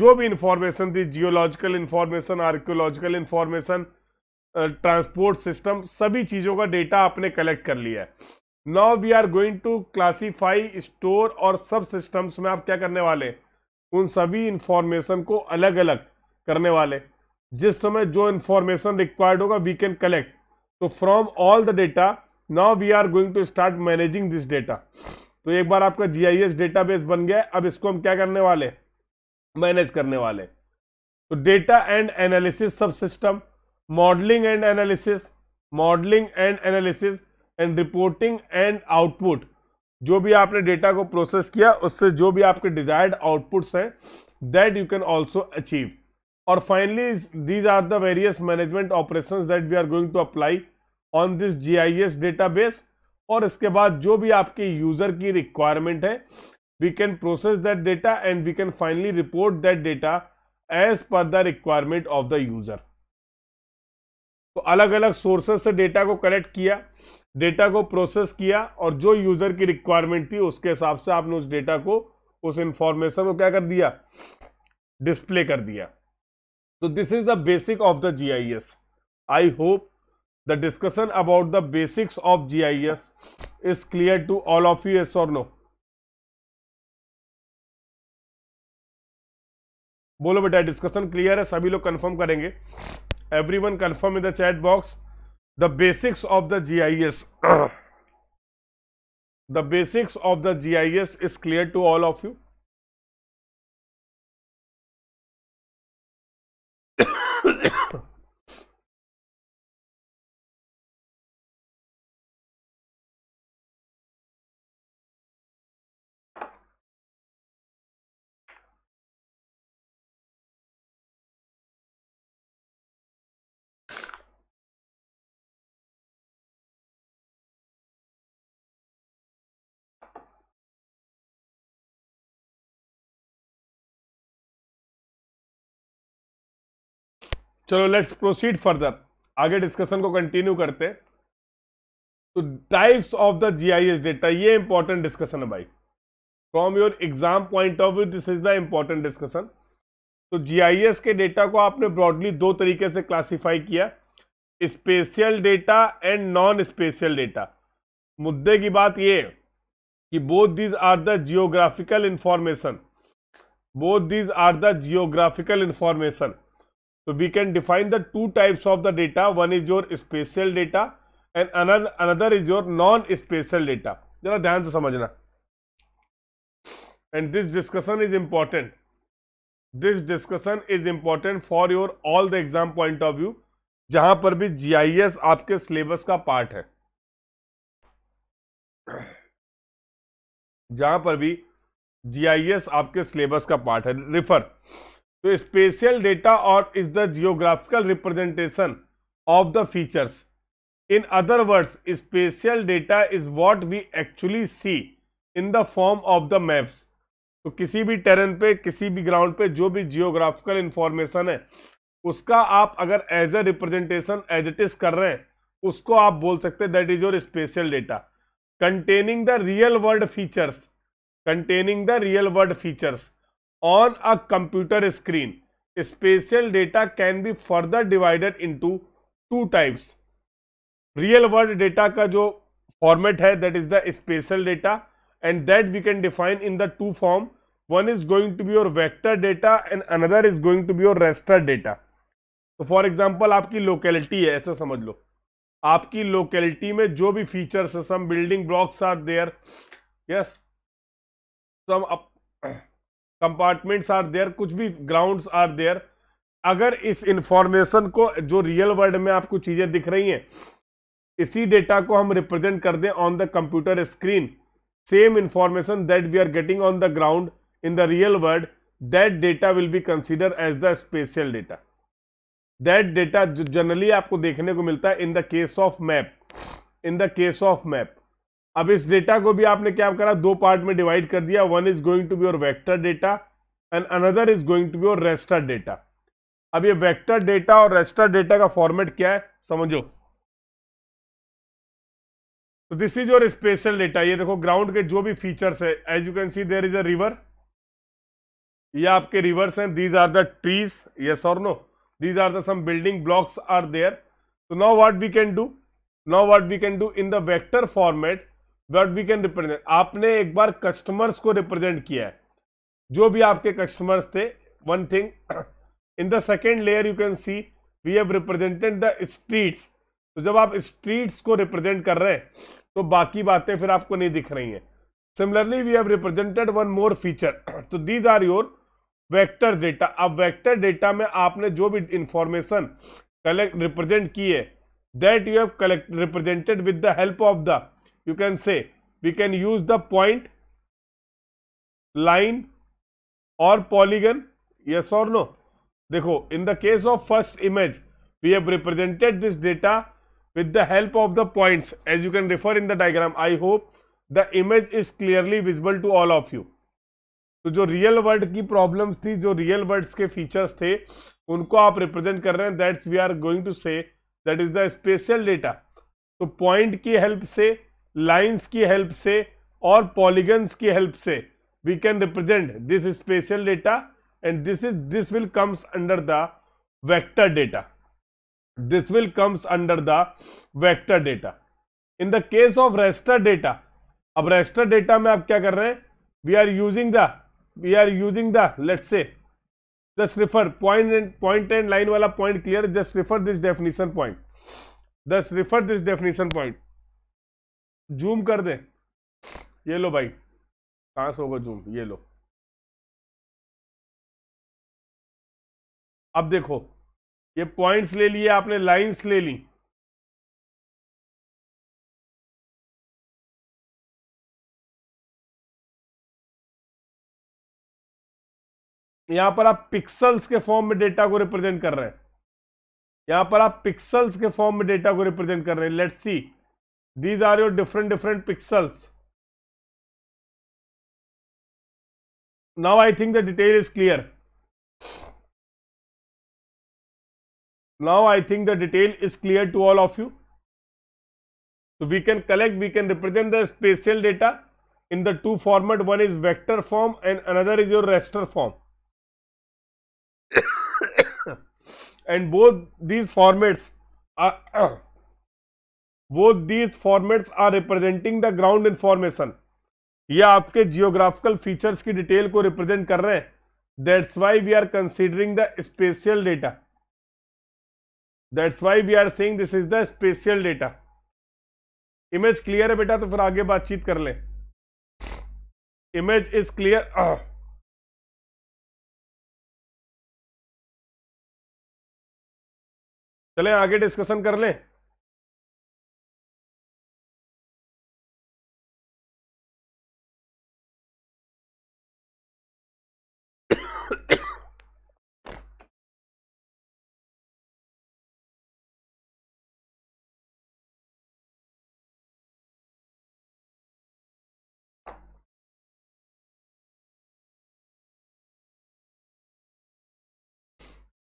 S1: जो भी इंफॉर्मेशन थी geological information archaeological information transport system सभी चीज़ों का डेटा आपने कलेक्ट कर लिया है now we are going to classify store और सब सिस्टम्स में आप क्या करने वाले उन सभी इंफॉर्मेशन को अलग अलग करने वाले जिस समय जो इंफॉर्मेशन रिक्वायर्ड होगा वी कैन कलेक्ट तो from all the data now we are going to start managing this data तो एक बार आपका जी जीआईएस डेटाबेस बन गया अब इसको हम क्या करने वाले मैनेज करने वाले तो data and analysis sub system modelling and analysis modelling and analysis and reporting and output जो भी आपने डेटा को प्रोसेस किया उससे जो भी आपके डिजायर्ड आउटपुट्स हैं that you can also achieve और finally these are the various management operations that we are going to apply on this GIS database और इसके बाद जो भी आपके यूजर की रिक्वायरमेंट है we can process that data and we can finally report that data as per the requirement of the user तो अलग अलग सोर्सेस से डेटा को कलेक्ट किया डेटा को प्रोसेस किया और जो यूजर की रिक्वायरमेंट थी उसके हिसाब से आपने उस डेटा को उस इंफॉर्मेशन को क्या कर दिया डिस्प्ले कर दिया तो this is the basic of the G I S I hope the discussion about the basics of GIS
S2: is clear to all of you, yes or no? बोलो बेटा डिस्कशन क्लियर है सभी लोग कंफर्म करेंगे
S1: everyone confirm in the chat box the basics of the G I S the
S2: basics of the G I S is clear to all of you चलो लेट्स प्रोसीड फर्दर आगे डिस्कशन को कंटिन्यू करते तो types
S1: of the GIS data ये इंपॉर्टेंट डिस्कशन है भाई from your exam point of view this is the important discussion तो जीआईएस के डेटा को आपने ब्रॉडली दो तरीके से क्लासिफाई किया spatial data and non spatial data मुद्दे की बात यह कि both these are the geographical information both these are the geographical information तो we can define the two types of the data one is your spatial data and another is your non special data जरा ध्यान से समझना and this discussion is important this discussion is important for your all the exam point of view जहां पर भी जी आपके सिलेबस का पार्ट है जहां पर भी जी आपके सिलेबस का पार्ट है रिफर तो स्पेशियल डेटा और is the geographical representation of the features in other words spatial data is what we actually see in the form of the maps तो किसी भी टेरन पे किसी भी ग्राउंड पे जो भी जियोग्राफिकल इंफॉर्मेशन है उसका आप अगर as a representation as it is कर रहे हैं उसको आप बोल सकते हैं that is your spatial data containing the real world features containing the real world features on a computer screen spatial data can be further divided into two types real world data का जो फॉर्मेट है that is the special data and that we can define in the two form one is going to be your vector data and another is going to be your raster data तो फॉर एग्जाम्पल आपकी लोकेलिटी है ऐसा समझ लो आपकी लोकेलिटी में जो भी फीचर्स है some building blocks are there yes up compartments are there कुछ भी ग्राउंड्स आर देयर अगर इस इंफॉर्मेशन को जो रियल वर्ल्ड में आपको चीज़ें दिख रही हैं इसी डेटा को हम रिप्रेजेंट कर दें on the computer screen same information that we are getting on the ground in the real world that data will be consider as the special data that data जो जनरली आपको देखने को मिलता है in the case of map in the case of map अब इस डेटा को भी आपने क्या करा दो पार्ट में डिवाइड कर दिया one is going to be your vector data and another is going to be your raster data अब ये वेक्टर डेटा और रेस्टर डेटा का फॉर्मेट क्या है समझो तो this is your spatial data ये देखो ग्राउंड के जो भी फीचर्स है as you can see there is a river ये आपके रिवर्स हैं these are the trees yes और no these are the some building blocks are there तो know what we can do know what we can do in the vector format what we can represent आपने एक बार कस्टमर्स को रिप्रेजेंट किया है जो भी आपके कस्टमर्स थे one thing in the second layer you can see we have represented the streets तो जब आप स्ट्रीट्स को रिप्रेजेंट कर रहे हैं तो बाकी बातें फिर आपको नहीं दिख रही हैं similarly we have represented one more feature तो these are your vector data अब वेक्टर डेटा में आपने जो भी इंफॉर्मेशन कलेक्ट रिप्रेजेंट की है that you have collect represented with the help of the you can say we can use the point, line or polygon, yes or no. Dekho, in the case of first image, we have represented this data with the help of the points as you can refer in the diagram. I hope the image is clearly visible to all of you. तो जो रियल वर्ड की प्रॉब्लम्स थी जो रियल वर्ड्स के फीचर्स थे उनको आप रिप्रेजेंट कर रहे हैं that's we are going to say that is the special data तो पॉइंट की हेल्प से लाइन्स की हेल्प से और पॉलीगन्स की हेल्प से we can represent this spatial data and this is this will comes under the vector data this will comes under the vector data in the case of raster data अब रेस्टर डेटा में आप क्या कर रहे हैं we are using the we are using the let say just refer point and point and line वाला point clear just refer this definition point this refer this definition point zoom
S2: कर दे ये लो भाई कहां से होगा जूम ये लो अब देखो ये पॉइंट्स ले लिए आपने लाइंस ले ली यहां पर आप पिक्सल्स के फॉर्म में डेटा को रिप्रेजेंट कर रहे हैं
S1: यहां पर आप पिक्सल्स के फॉर्म में डेटा को रिप्रेजेंट कर रहे हैं let's see These are your different different
S2: pixels. Now, I think the detail is clear. Now, I think the detail is clear to all of you. So, we can collect, we can represent
S1: the spatial data in the two format. One is vector form and another is your raster form. [coughs] and both these formats are वो these formats are representing the ground information ये आपके जियोग्राफिकल फीचर्स की डिटेल को रिप्रेजेंट कर रहे हैं that's why we are considering the spatial data that's why we are seeing this is the spatial data image clear है बेटा तो फिर
S2: आगे बातचीत कर लें इमेज इज क्लियर चले आगे डिस्कशन कर लें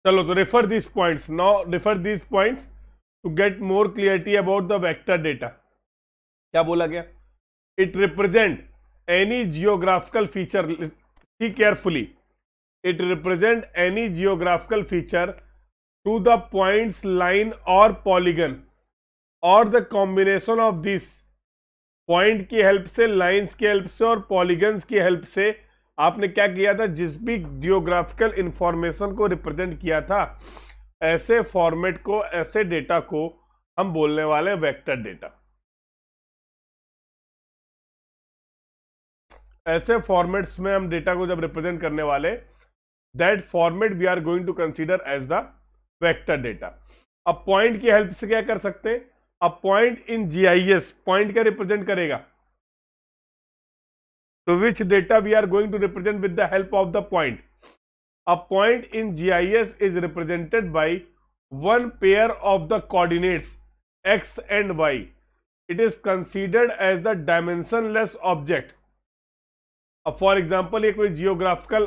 S2: चलो तो refer this points now refer
S1: this points to get more clarity about the vector data
S2: क्या बोला गया
S1: it represent any geographical feature see carefully it represent any geographical feature to the points line और पॉलीगन और the combination of this point की हेल्प से लाइन्स की हेल्प से और पॉलीगन्स की हेल्प से आपने क्या किया था जिस भी जियोग्राफिकल इंफॉर्मेशन को रिप्रेजेंट किया था ऐसे फॉर्मेट को ऐसे डेटा को हम बोलने वाले वेक्टर डेटा ऐसे फॉर्मेट्स में हम डेटा को जब रिप्रेजेंट करने वाले that format we are going to consider as the vector data अब पॉइंट की हेल्प से क्या कर सकते हैं अब पॉइंट इन जीआईएस पॉइंट क्या रिप्रेजेंट करेगा तो which data we are going to represent with the help of the point a point in GIS is represented by one pair of the coordinates X and Y it is considered as the dimensionless object अब फॉर एग्जाम्पल ये कोई जियोग्राफिकल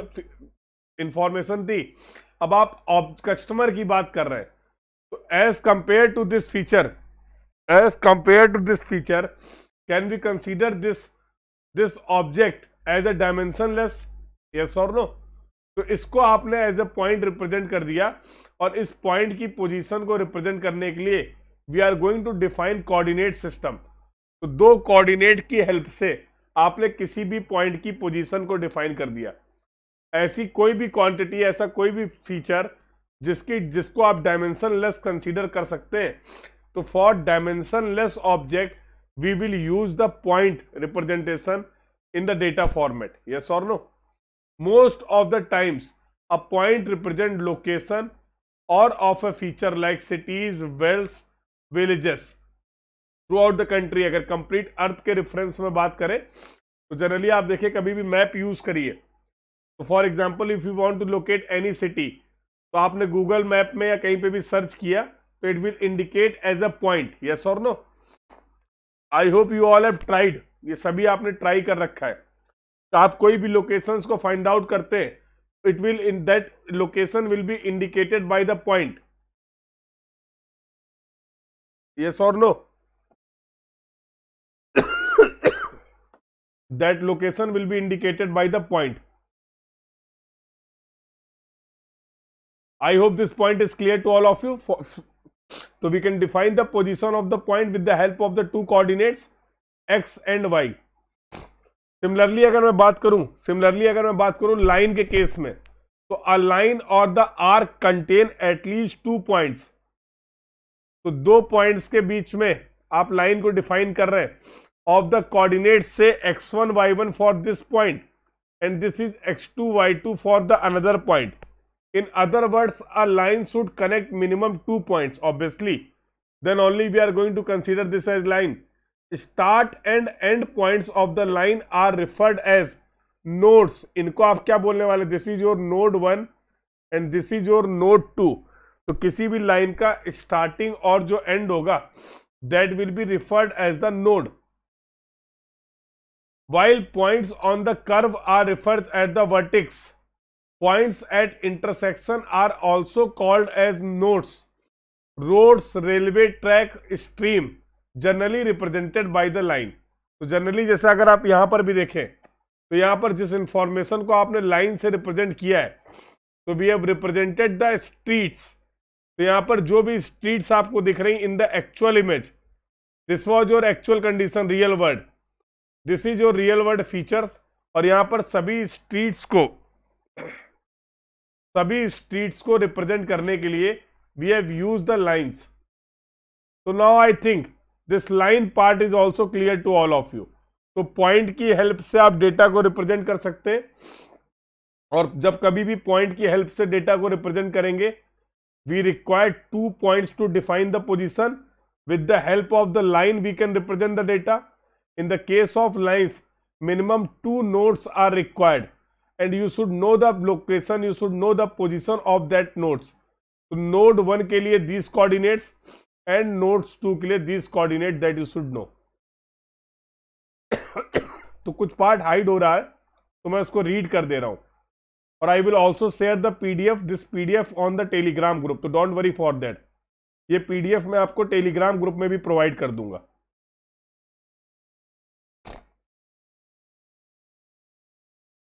S1: इंफॉर्मेशन थी अब आप कस्टमर की बात कर रहे हैं तो as compare to this feature as compare to this feature can be consider this this object as a dimensionless yes और नो तो इसको आपने एज ए पॉइंट रिप्रेजेंट कर दिया और इस पॉइंट की पोजिशन को रिप्रेजेंट करने के लिए we are going to define coordinate system तो दो कोऑर्डिनेट की हेल्प से आपने किसी भी पॉइंट की पोजीशन को डिफाइन कर दिया ऐसी कोई भी क्वांटिटी ऐसा कोई भी फीचर जिसकी जिसको आप डायमेंशन लेस कंसिडर कर सकते हैं तो for dimensionless object we will use the point representation in the data format yes or no most of the times a point represent location or of a feature like cities wells villages throughout the country agar complete earth ke reference mein baat kare to generally aap dekhe kabhi bhi map use kariye so for example if you want to locate any city to aapne google map mein ya kahin pe bhi search kiya किया तो it will indicate as a point yes और I hope you all have tried ये सभी आपने ट्राई कर रखा है तो आप कोई भी लोकेशन को फाइंड आउट करते
S2: हैं it will in that location will be indicated by the point ये so know that location will be indicated by the point I hope this point is clear to all of you
S1: तो we can define the position of the point with the help of the two coordinates X and Y similarly अगर मैं बात करूं सिमिलरली अगर मैं बात करूं लाइन के केस में तो अ लाइन और the arc contain at least two points तो दो पॉइंट्स के बीच में आप लाइन को डिफाइन कर रहे हैं of the coordinate say X one Y one for this point and this is X two Y two for the another point In other words, a line should connect minimum two points, obviously. Then only we are going to consider this as line. Start and end points of the line are referred as nodes. इनको आप क्या बोलने वाले this is your node one and this is your node two तो किसी भी लाइन का स्टार्टिंग और जो एंड होगा that will be referred as the node while points on the curve are referred at the vertex points at intersection are also called as nodes. Roads, railway track, stream generally represented by the line. तो जनरली जैसे अगर आप यहां पर भी देखें तो यहां पर जिस इंफॉर्मेशन को आपने लाइन से रिप्रेजेंट किया है तो we have represented the streets तो यहां पर जो भी स्ट्रीट्स आपको दिख रही in the actual image this was your actual condition real world this is your real world features और यहां पर सभी स्ट्रीट्स को सभी स्ट्रीट्स को रिप्रेजेंट करने के लिए we have use the lines तो now I think this line part is also clear to all of you तो पॉइंट की हेल्प से आप डेटा को रिप्रेजेंट कर सकते और जब कभी भी पॉइंट की हेल्प से डेटा को रिप्रेजेंट करेंगे we require two point to define the position with the help of the line we can represent the data in the case of lines minimum two nodes are required and you should know the location you should know the position of that nodes node one के लिए this coordinates and nodes two के लिए this coordinate that you should know तो कुछ पार्ट हाइड हो रहा है तो मैं उसको रीड कर दे रहा हूं और I will also share the PDF this PDF on the Telegram group तो डोंट वरी फॉर दैट
S2: ये पीडीएफ मैं आपको टेलीग्राम ग्रुप में भी प्रोवाइड कर दूंगा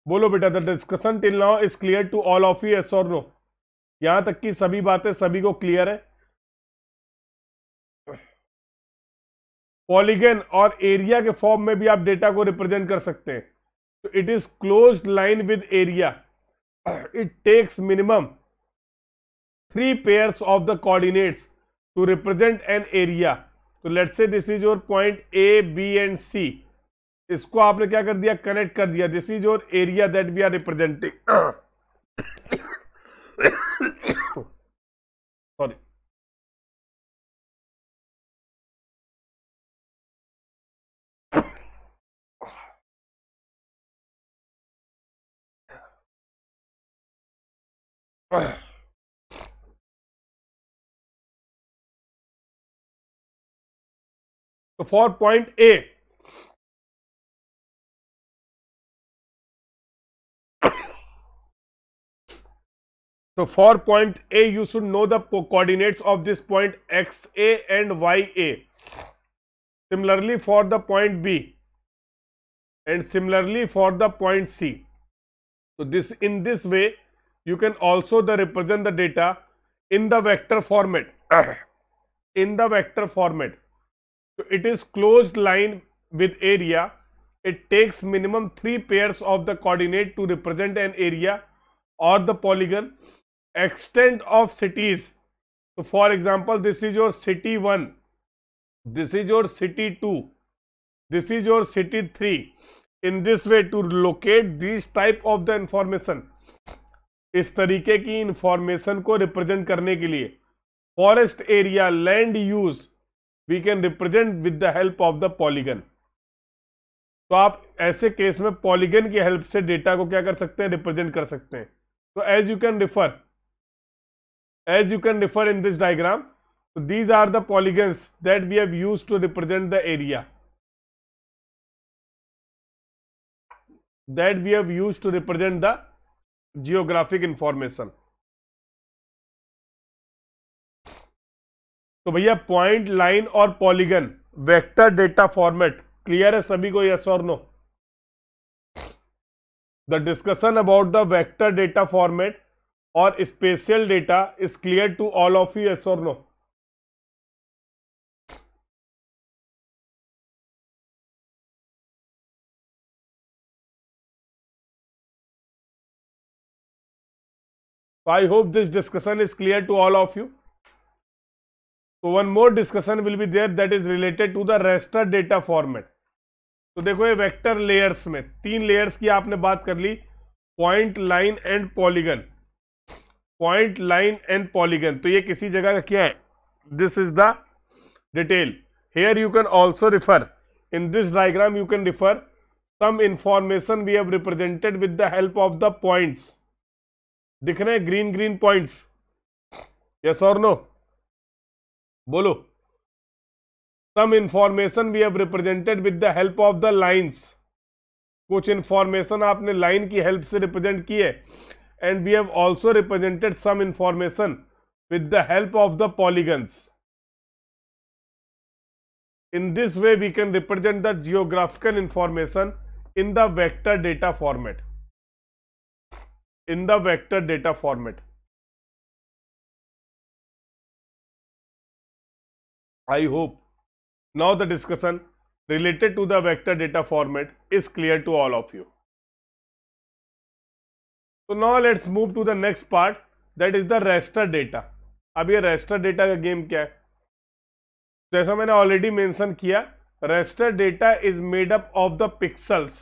S2: बोलो बेटा the discussion till now is
S1: clear to all of you yes और नो यहां तक की सभी बातें सभी को क्लियर है पॉलीगन और एरिया के फॉर्म में भी आप डेटा को रिप्रेजेंट कर सकते हैं तो it is close line with area it takes minimum three pairs of the coordinates to represent an area तो let's say this is your point A B and C इसको आपने क्या कर दिया कनेक्ट कर दिया this is your area that we are representing
S2: sorry तो for point A So for point A, you should know the coordinates of this point
S1: xa and ya. Similarly for the point B and similarly for the point C. So this in this way, you can also the represent the data in the vector format. [coughs] in the vector format. So it is closed line with area. It takes minimum three pairs of the coordinate to represent an area or the polygon extent of cities so for example this is your city 1 this is your city 2 this is your city 3 in this way to locate these type of the information इस तरीके की इंफॉर्मेशन को रिप्रेजेंट करने के लिए forest area land use we can represent with the help of the polygon तो आप ऐसे केस में पॉलीगन की हेल्प से डेटा को क्या कर सकते हैं रिप्रेजेंट कर सकते हैं तो as you can refer as you can refer in this diagram so these are the polygons that we have used to represent the area
S2: that we have used to represent the geographic information
S1: तो भैया पॉइंट लाइन और polygon vector data format clear है सभी को यस और no the discussion about the vector data
S2: format और spatial data is clear to all of you yes और no I hope this discussion is clear to all of you
S1: तो one more discussion will be there that is related to the raster data format तो देखो ये वेक्टर लेयर्स में तीन लेयर्स की आपने बात कर ली point line and polygon point line and polygon तो ये किसी जगह का क्या है this is the detail here you can also refer in this diagram you can refer some information we have represented with the help of the points दिख रहे हैं ग्रीन ग्रीन पॉइंट्स यस और नो बोलो some information we have represented with the help of the lines कुछ इंफॉर्मेशन आपने लाइन की हेल्प से रिप्रेजेंट की है and we have also represented some information with the help of the polygons. In this way, we can represent the geographical
S2: information in the vector data format. In the vector data format. I hope now the discussion related to the vector data format is clear to all of you. तो now let's
S1: move to the next part that is the raster data अब ये रेस्टर डेटा का गेम क्या है जैसा मैंने ऑलरेडी मेंशन किया raster data is made up of the pixels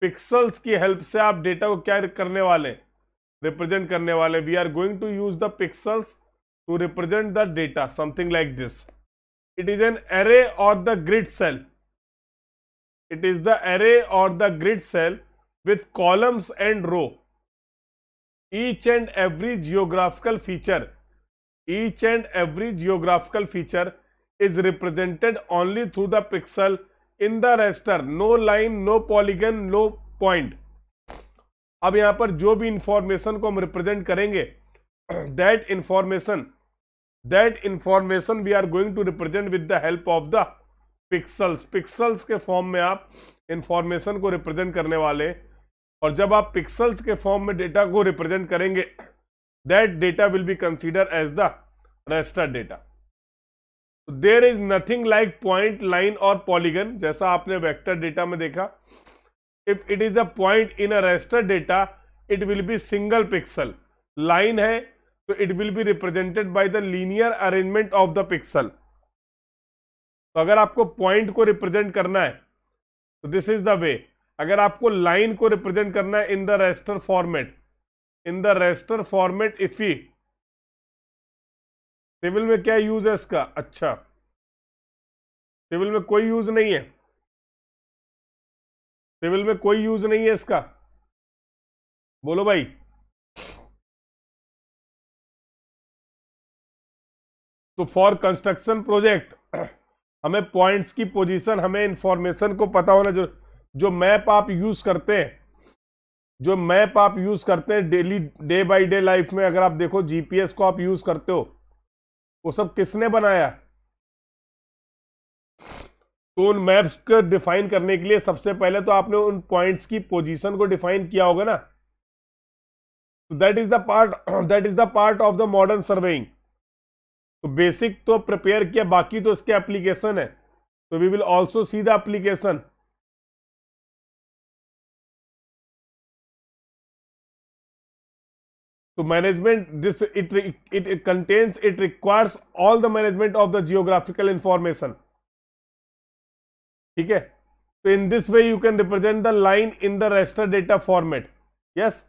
S1: pixels की हेल्प से आप डेटा को क्या करने वाले रिप्रेजेंट करने वाले we are going to use the pixels to represent the data something like this it is an array और the grid cell it is the array और the grid cell with columns and row each and every geographical feature each and every geographical feature is represented only through the pixel in the raster no line no polygon no point अब यहां पर जो भी इंफॉर्मेशन को हम रिप्रेजेंट करेंगे that information that information we are going to represent with the help of the pixels pixels के फॉर्म में आप इंफॉर्मेशन को रिप्रेजेंट करने वाले हैं और जब आप पिक्सल्स के फॉर्म में डेटा को रिप्रेजेंट करेंगे that data will be consider as the raster data there is nothing like point line और पॉलीगन जैसा आपने वेक्टर डेटा में देखा if it is a point in a raster data it will be single pixel line है तो it will be represented by the linear arrangement of the pixel तो अगर आपको पॉइंट को रिप्रेजेंट करना है तो दिस इज द वे अगर आपको लाइन को रिप्रेजेंट करना है in the raster format
S2: in the raster format इफी सिविल में क्या यूज है इसका अच्छा सिविल में कोई यूज नहीं है सिविल में कोई यूज नहीं है इसका बोलो भाई तो फॉर कंस्ट्रक्शन प्रोजेक्ट हमें पॉइंट्स की पोजीशन हमें इंफॉर्मेशन को पता होना
S1: जरूर जो मैप आप यूज करते हैं जो मैप आप यूज करते हैं daily day by day life में अगर आप देखो जीपीएस को आप यूज करते हो वो सब किसने बनाया तो उन मैप्स को डिफाइन करने के लिए सबसे पहले तो आपने उन पॉइंट्स की पोजीशन को डिफाइन किया होगा ना that is the part that is the part of the modern surveying तो बेसिक तो
S2: प्रिपेयर किया बाकी तो इसके एप्लीकेशन है तो we will also see the application तो management this it it contains it requires all the
S1: management of the geographical information ठीक है तो in this way you can represent the line in the raster data format yes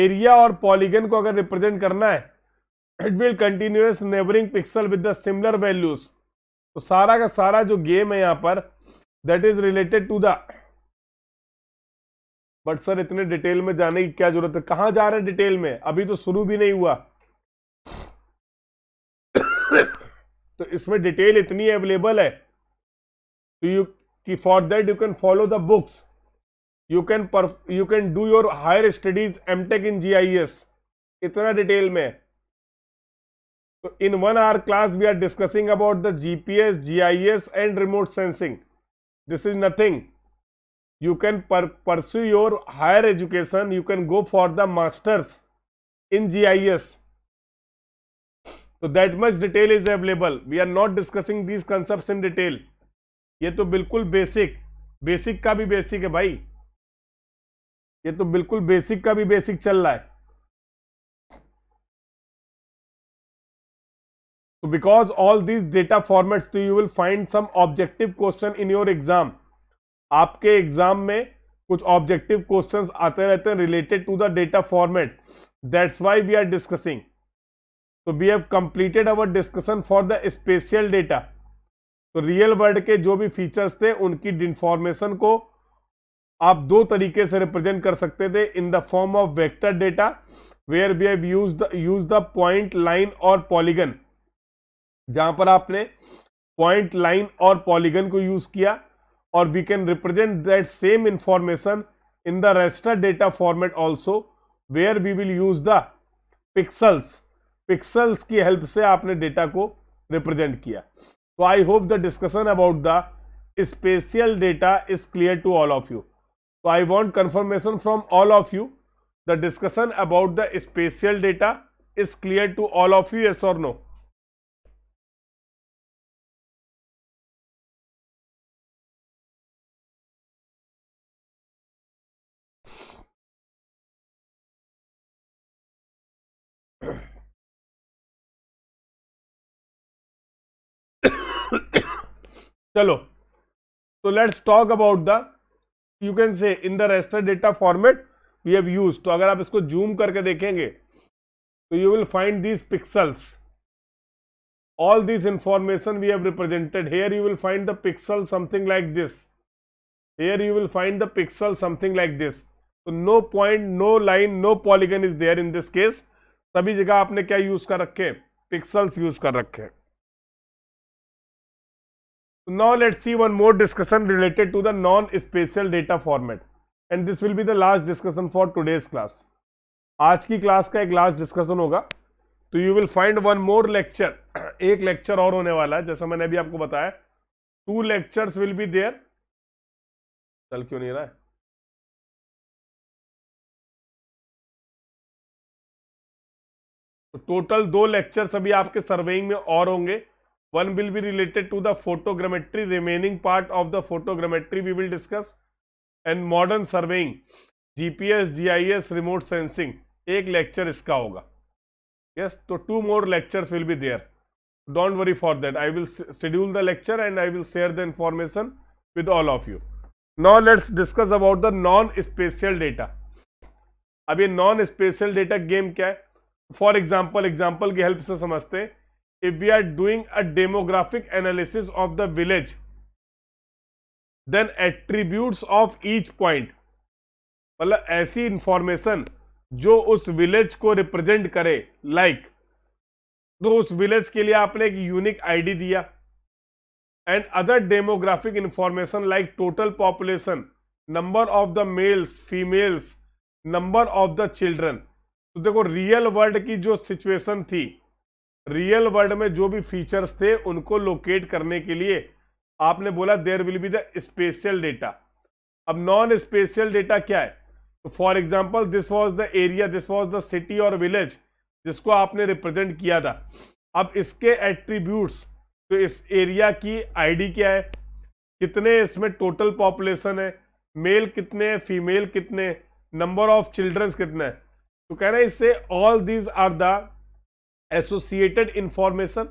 S1: area और पॉलीगन को अगर रिप्रेजेंट करना है it will continuous neighbouring pixel with the similar values तो सारा का सारा जो गेम है यहां पर that is related to the but sir इतने डिटेल में जाने की क्या जरूरत है कहां जा रहे हैं डिटेल में अभी तो शुरू भी नहीं हुआ तो इसमें डिटेल इतनी अवेलेबल है तो यू की for that you can follow the books you can you can do your higher studies MTech in GIS इतना डिटेल में तो in one hour class we are discussing about the GPS GIS and remote sensing this is nothing you can pursue your higher education you can go for the masters in G I S तो that much detail is available we are not discussing these concept in detail ये तो बिल्कुल बेसिक बेसिक का भी
S2: बेसिक है भाई ये तो बिल्कुल बेसिक का भी बेसिक चल रहा है because all these
S1: data formats to you will find some objective question in your exam आपके एग्जाम में कुछ ऑब्जेक्टिव क्वेश्चंस आते रहते हैं related to the data format that's why we are discussing तो we have completed our discussion for the special data तो रियल वर्ल्ड के जो भी फीचर्स थे उनकी इंफॉर्मेशन को आप दो तरीके से रिप्रेजेंट कर सकते थे in the form of vector data where we have use use the point line और पॉलीगन जहां पर आपने पॉइंट लाइन और पॉलीगन को यूज किया or we can represent that same information in the raster data format also where we will use the pixels pixels की help से आपने data को represent किया so I hope the discussion about the spatial data is clear to all of you so I want confirmation from all of you the discussion about the
S2: spatial data is clear to all of you yes or no चलो तो let's talk about the
S1: you can say in the raster data format we have use तो अगर आप इसको जूम करके देखेंगे तो you will find these pixels all this information we have represented here you will find the pixel something like this here you will find the pixel something like this तो no point no line no polygon is there in this case सभी जगह आपने क्या यूज कर रखे पिक्सल्स यूज कर रखे हैं Now let's see one more discussion related to the non-spatial data format and this will be the last discussion for today's class. आज की क्लास का एक लास्ट डिस्कशन होगा तो you will find one more lecture एक लेक्चर और होने
S2: वाला है जैसा मैंने अभी आपको बताया two lectures will be there चल क्यों नहीं रहा है तो टोटल दो लेक्चर्स अभी आपके सर्वेइंग में और होंगे
S1: one will be related to the photogrammetry remaining part of the photogrammetry we will discuss and modern surveying GPS GIS remote sensing एक लेक्चर इसका होगा यस तो two more lectures will be there don't worry for that I will schedule the lecture and I will share the information with all of you now let's discuss about the non spatial data अब ये नॉन स्पेशियल डेटा गेम क्या है फॉर एग्जाम्पल एग्जाम्पल की हेल्प से समझते हैं if we are doing a demographic analysis of the village then attributes of each point मतलब ऐसी इंफॉर्मेशन जो उस विलेज को रिप्रेजेंट करे लाइक like, तो उस विलेज के लिए आपने एक यूनिक आईडी दिया and other demographic information like total population number of the males females number of the children तो देखो रियल वर्ल्ड की जो सिचुएशन थी रियल वर्ल्ड में जो भी फीचर्स थे उनको लोकेट करने के लिए आपने बोला there will be the special data अब नॉन स्पेशल डेटा क्या है तो for example this was the area this was the city और विलेज जिसको आपने रिप्रेजेंट किया था अब इसके एट्रीब्यूट्स तो इस एरिया की आईडी क्या है कितने इसमें टोटल पॉपुलेशन है मेल कितने है फीमेल कितने नंबर ऑफ चिल्ड्रंस कितने है तो कह रहे हैं इससे all these are the associated information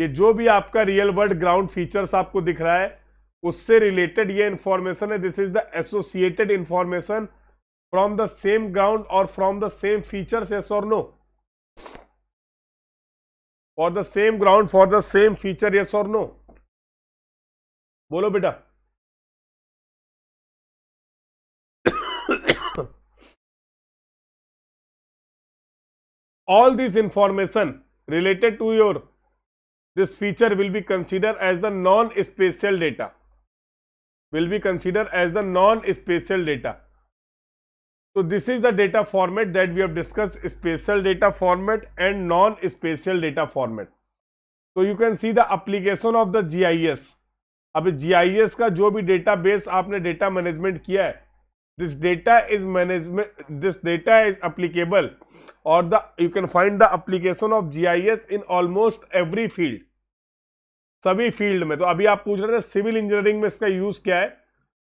S1: ये जो भी आपका रियल वर्ल्ड ग्राउंड फीचर्स आपको दिख रहा है उससे रिलेटेड ये इंफॉर्मेशन है this is the associated information from the same ground और from the same
S2: features yes और no for the same ground for the same feature yes और नो बोलो बेटा all this information related to your
S1: this feature will be considered as the non spatial data will be considered as the non spatial data so this is the data format that we have discussed spatial data format and non spatial data format so you can see the application of the gis अब जीआईएस का जो भी डेटाबेस आपने डेटा मैनेजमेंट किया है this data is management this data is applicable or the you can find the application of gis in almost every field सभी फील्ड में तो अभी आप पूछ रहे थे सिविल इंजीनियरिंग में इसका यूज क्या है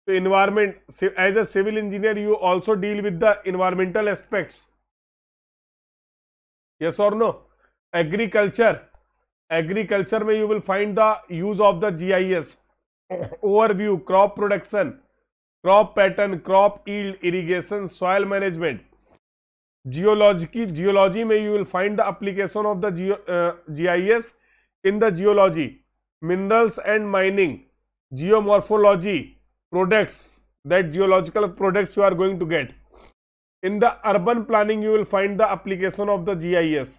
S1: तो environment as a civil engineer you also deal with the environmental aspects yes और नो एग्रीकल्चर एग्रीकल्चर में you will find the use of the GIS overview crop production crop pattern crop yield irrigation soil management geological geology में you will find the application of the G I S in the geology minerals and mining geomorphology products that geological products you are going to get in the urban planning you will find the application of the G I S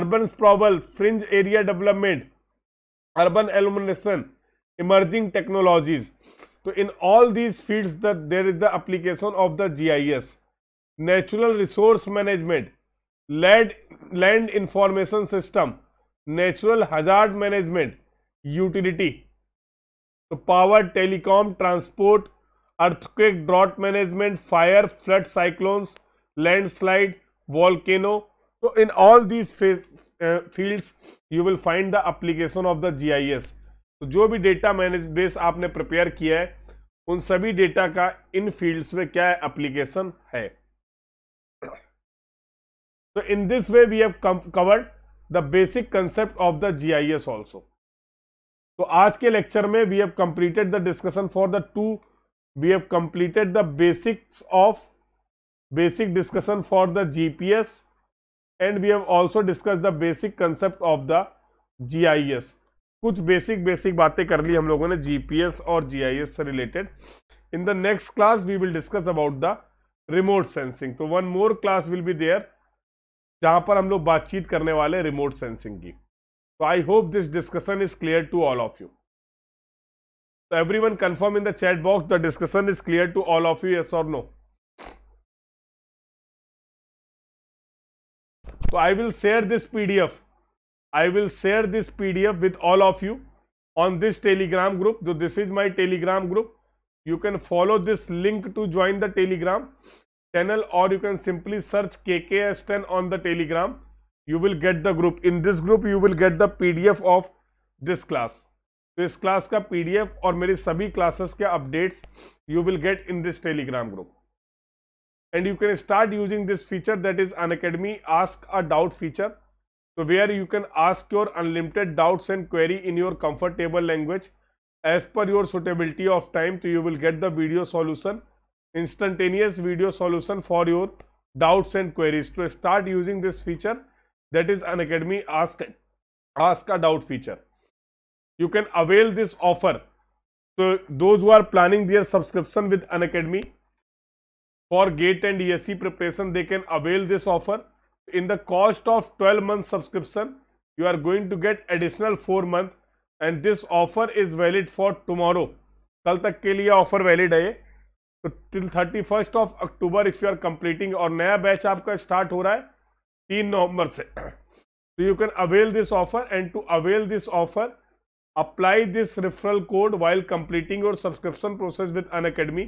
S1: urban sprawl fringe area development urban elimination emerging technologies तो in all these fields the there is the application of the GIS natural resource management land land information system natural hazard management utility तो power telecom transport earthquake drought management fire flood cyclones landslide volcano तो in all these fields you will find the application of the GIS तो जो भी डेटा मैनेज बेस आपने प्रिपेयर किया है उन सभी डेटा का इन फील्ड्स में क्या है एप्लीकेशन है तो in this way we have covered the basic concept of the GIS also तो आज के लेक्चर में we have completed the discussion for the two we have completed the basics of basic discussion for the GPS and we have also discussed the basic concept of the GIS. कुछ बेसिक बेसिक बातें कर ली हम लोगों ने जीपीएस और जीआईएस से related in the next class we will discuss about the remote sensing तो one more class will be there जहां पर हम लोग बातचीत करने वाले रिमोट सेंसिंग की तो I hope this discussion is clear to all of you तो everyone confirm in the chat box the
S2: discussion is clear to all of you yes और नो तो I will share this PDF I will share this
S1: PDF with all of you on this telegram group. So this is my telegram group. You can follow this link to join the telegram channel or you can simply search KKS10 on the telegram. You will get the group. In this group you will get the PDF of this class. This class class PDF PDF my मेरी classes' क्लासेस के updates you will get in this Telegram group and you can start using this feature that is Unacademy ask तो where you can ask your unlimited doubts and query in your comfortable language as per your suitability of time तो you will get the video solution instantaneous video solution for your doubts and queries to start using this feature that is Unacademy ask ask a doubt feature you can avail this offer तो those who are planning their subscription with Unacademy for GATE and E S C preparation they can avail this offer in the cost of 12 month subscription you are going to get additional 4 month and this offer is valid for tomorrow kal tak ke liye offer valid hai so till 31st of october if you are completing or naya batch aapka start ho raha hai 3 november se so you can avail this offer and to avail this offer apply this referral code while completing your subscription process with an academy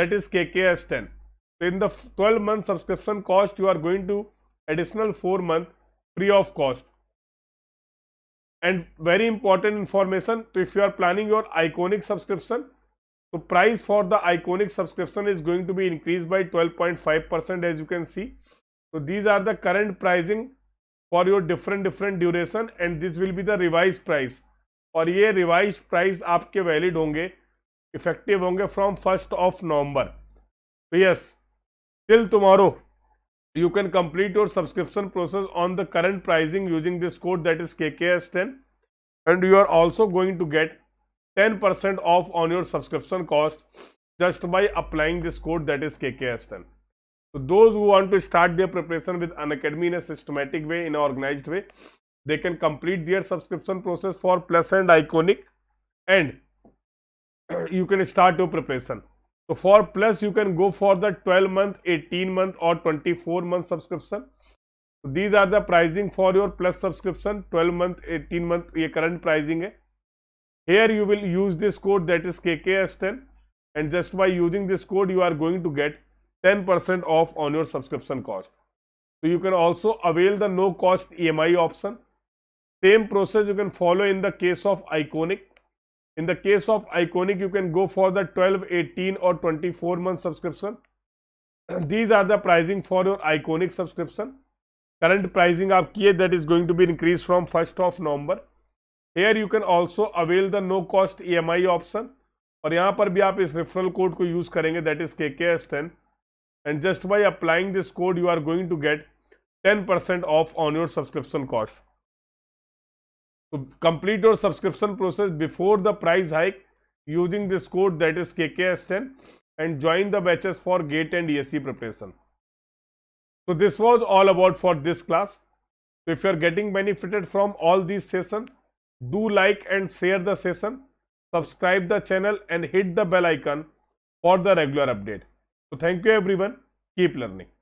S1: that is kks10 in the 12 month subscription cost you are going to additional 4 month free of cost. And very important information, so if you are planning your iconic subscription, so price for the iconic subscription is going to be increased by 12.5% as you can see. So these are the current pricing for your different different duration and this will be the revised price. aur ye revised price aapke valid honge effective honge from 1st of november so yes till tomorrow you can complete your subscription process on the current pricing using this code that is KKS10 and you are also going to get 10% off on your subscription cost just by applying this code that is KKS10. So those who want to start their preparation with an academy in a systematic way, in an organized way, they can complete their subscription process for Plus and Iconic and [clears throat] you can start your preparation. तो for plus you can go for the 12 month 18 month और 24 month subscription these are the pricing for your plus subscription 12 month 18 month ये करंट प्राइजिंग है here you will use this code that is K K S ten and just by using this code you are going to get 10% percent off on your subscription cost तो you can also avail the no cost E M I option same process you can follow in the case of iconic In the case of Iconic, you can go for the 12, 18 or 24 month subscription. These are the pricing for your Iconic subscription. Current pricing of Kia that is going to be increased from 1st of November. Here you can also avail the no cost EMI option. और यहाँ पर भी आप इस रेफरल कोड को यूज़ करेंगे that is K K S ten and just by applying this code you are going to get ten percent off on your subscription cost complete your subscription process before the price hike using this code that is KKS10 and join the batches for GATE and ESE preparation. So this was all about for this class. So if you are getting benefited from all these session, do like and share the session, subscribe the channel and hit the bell icon
S2: for the regular update. So thank you everyone. Keep learning.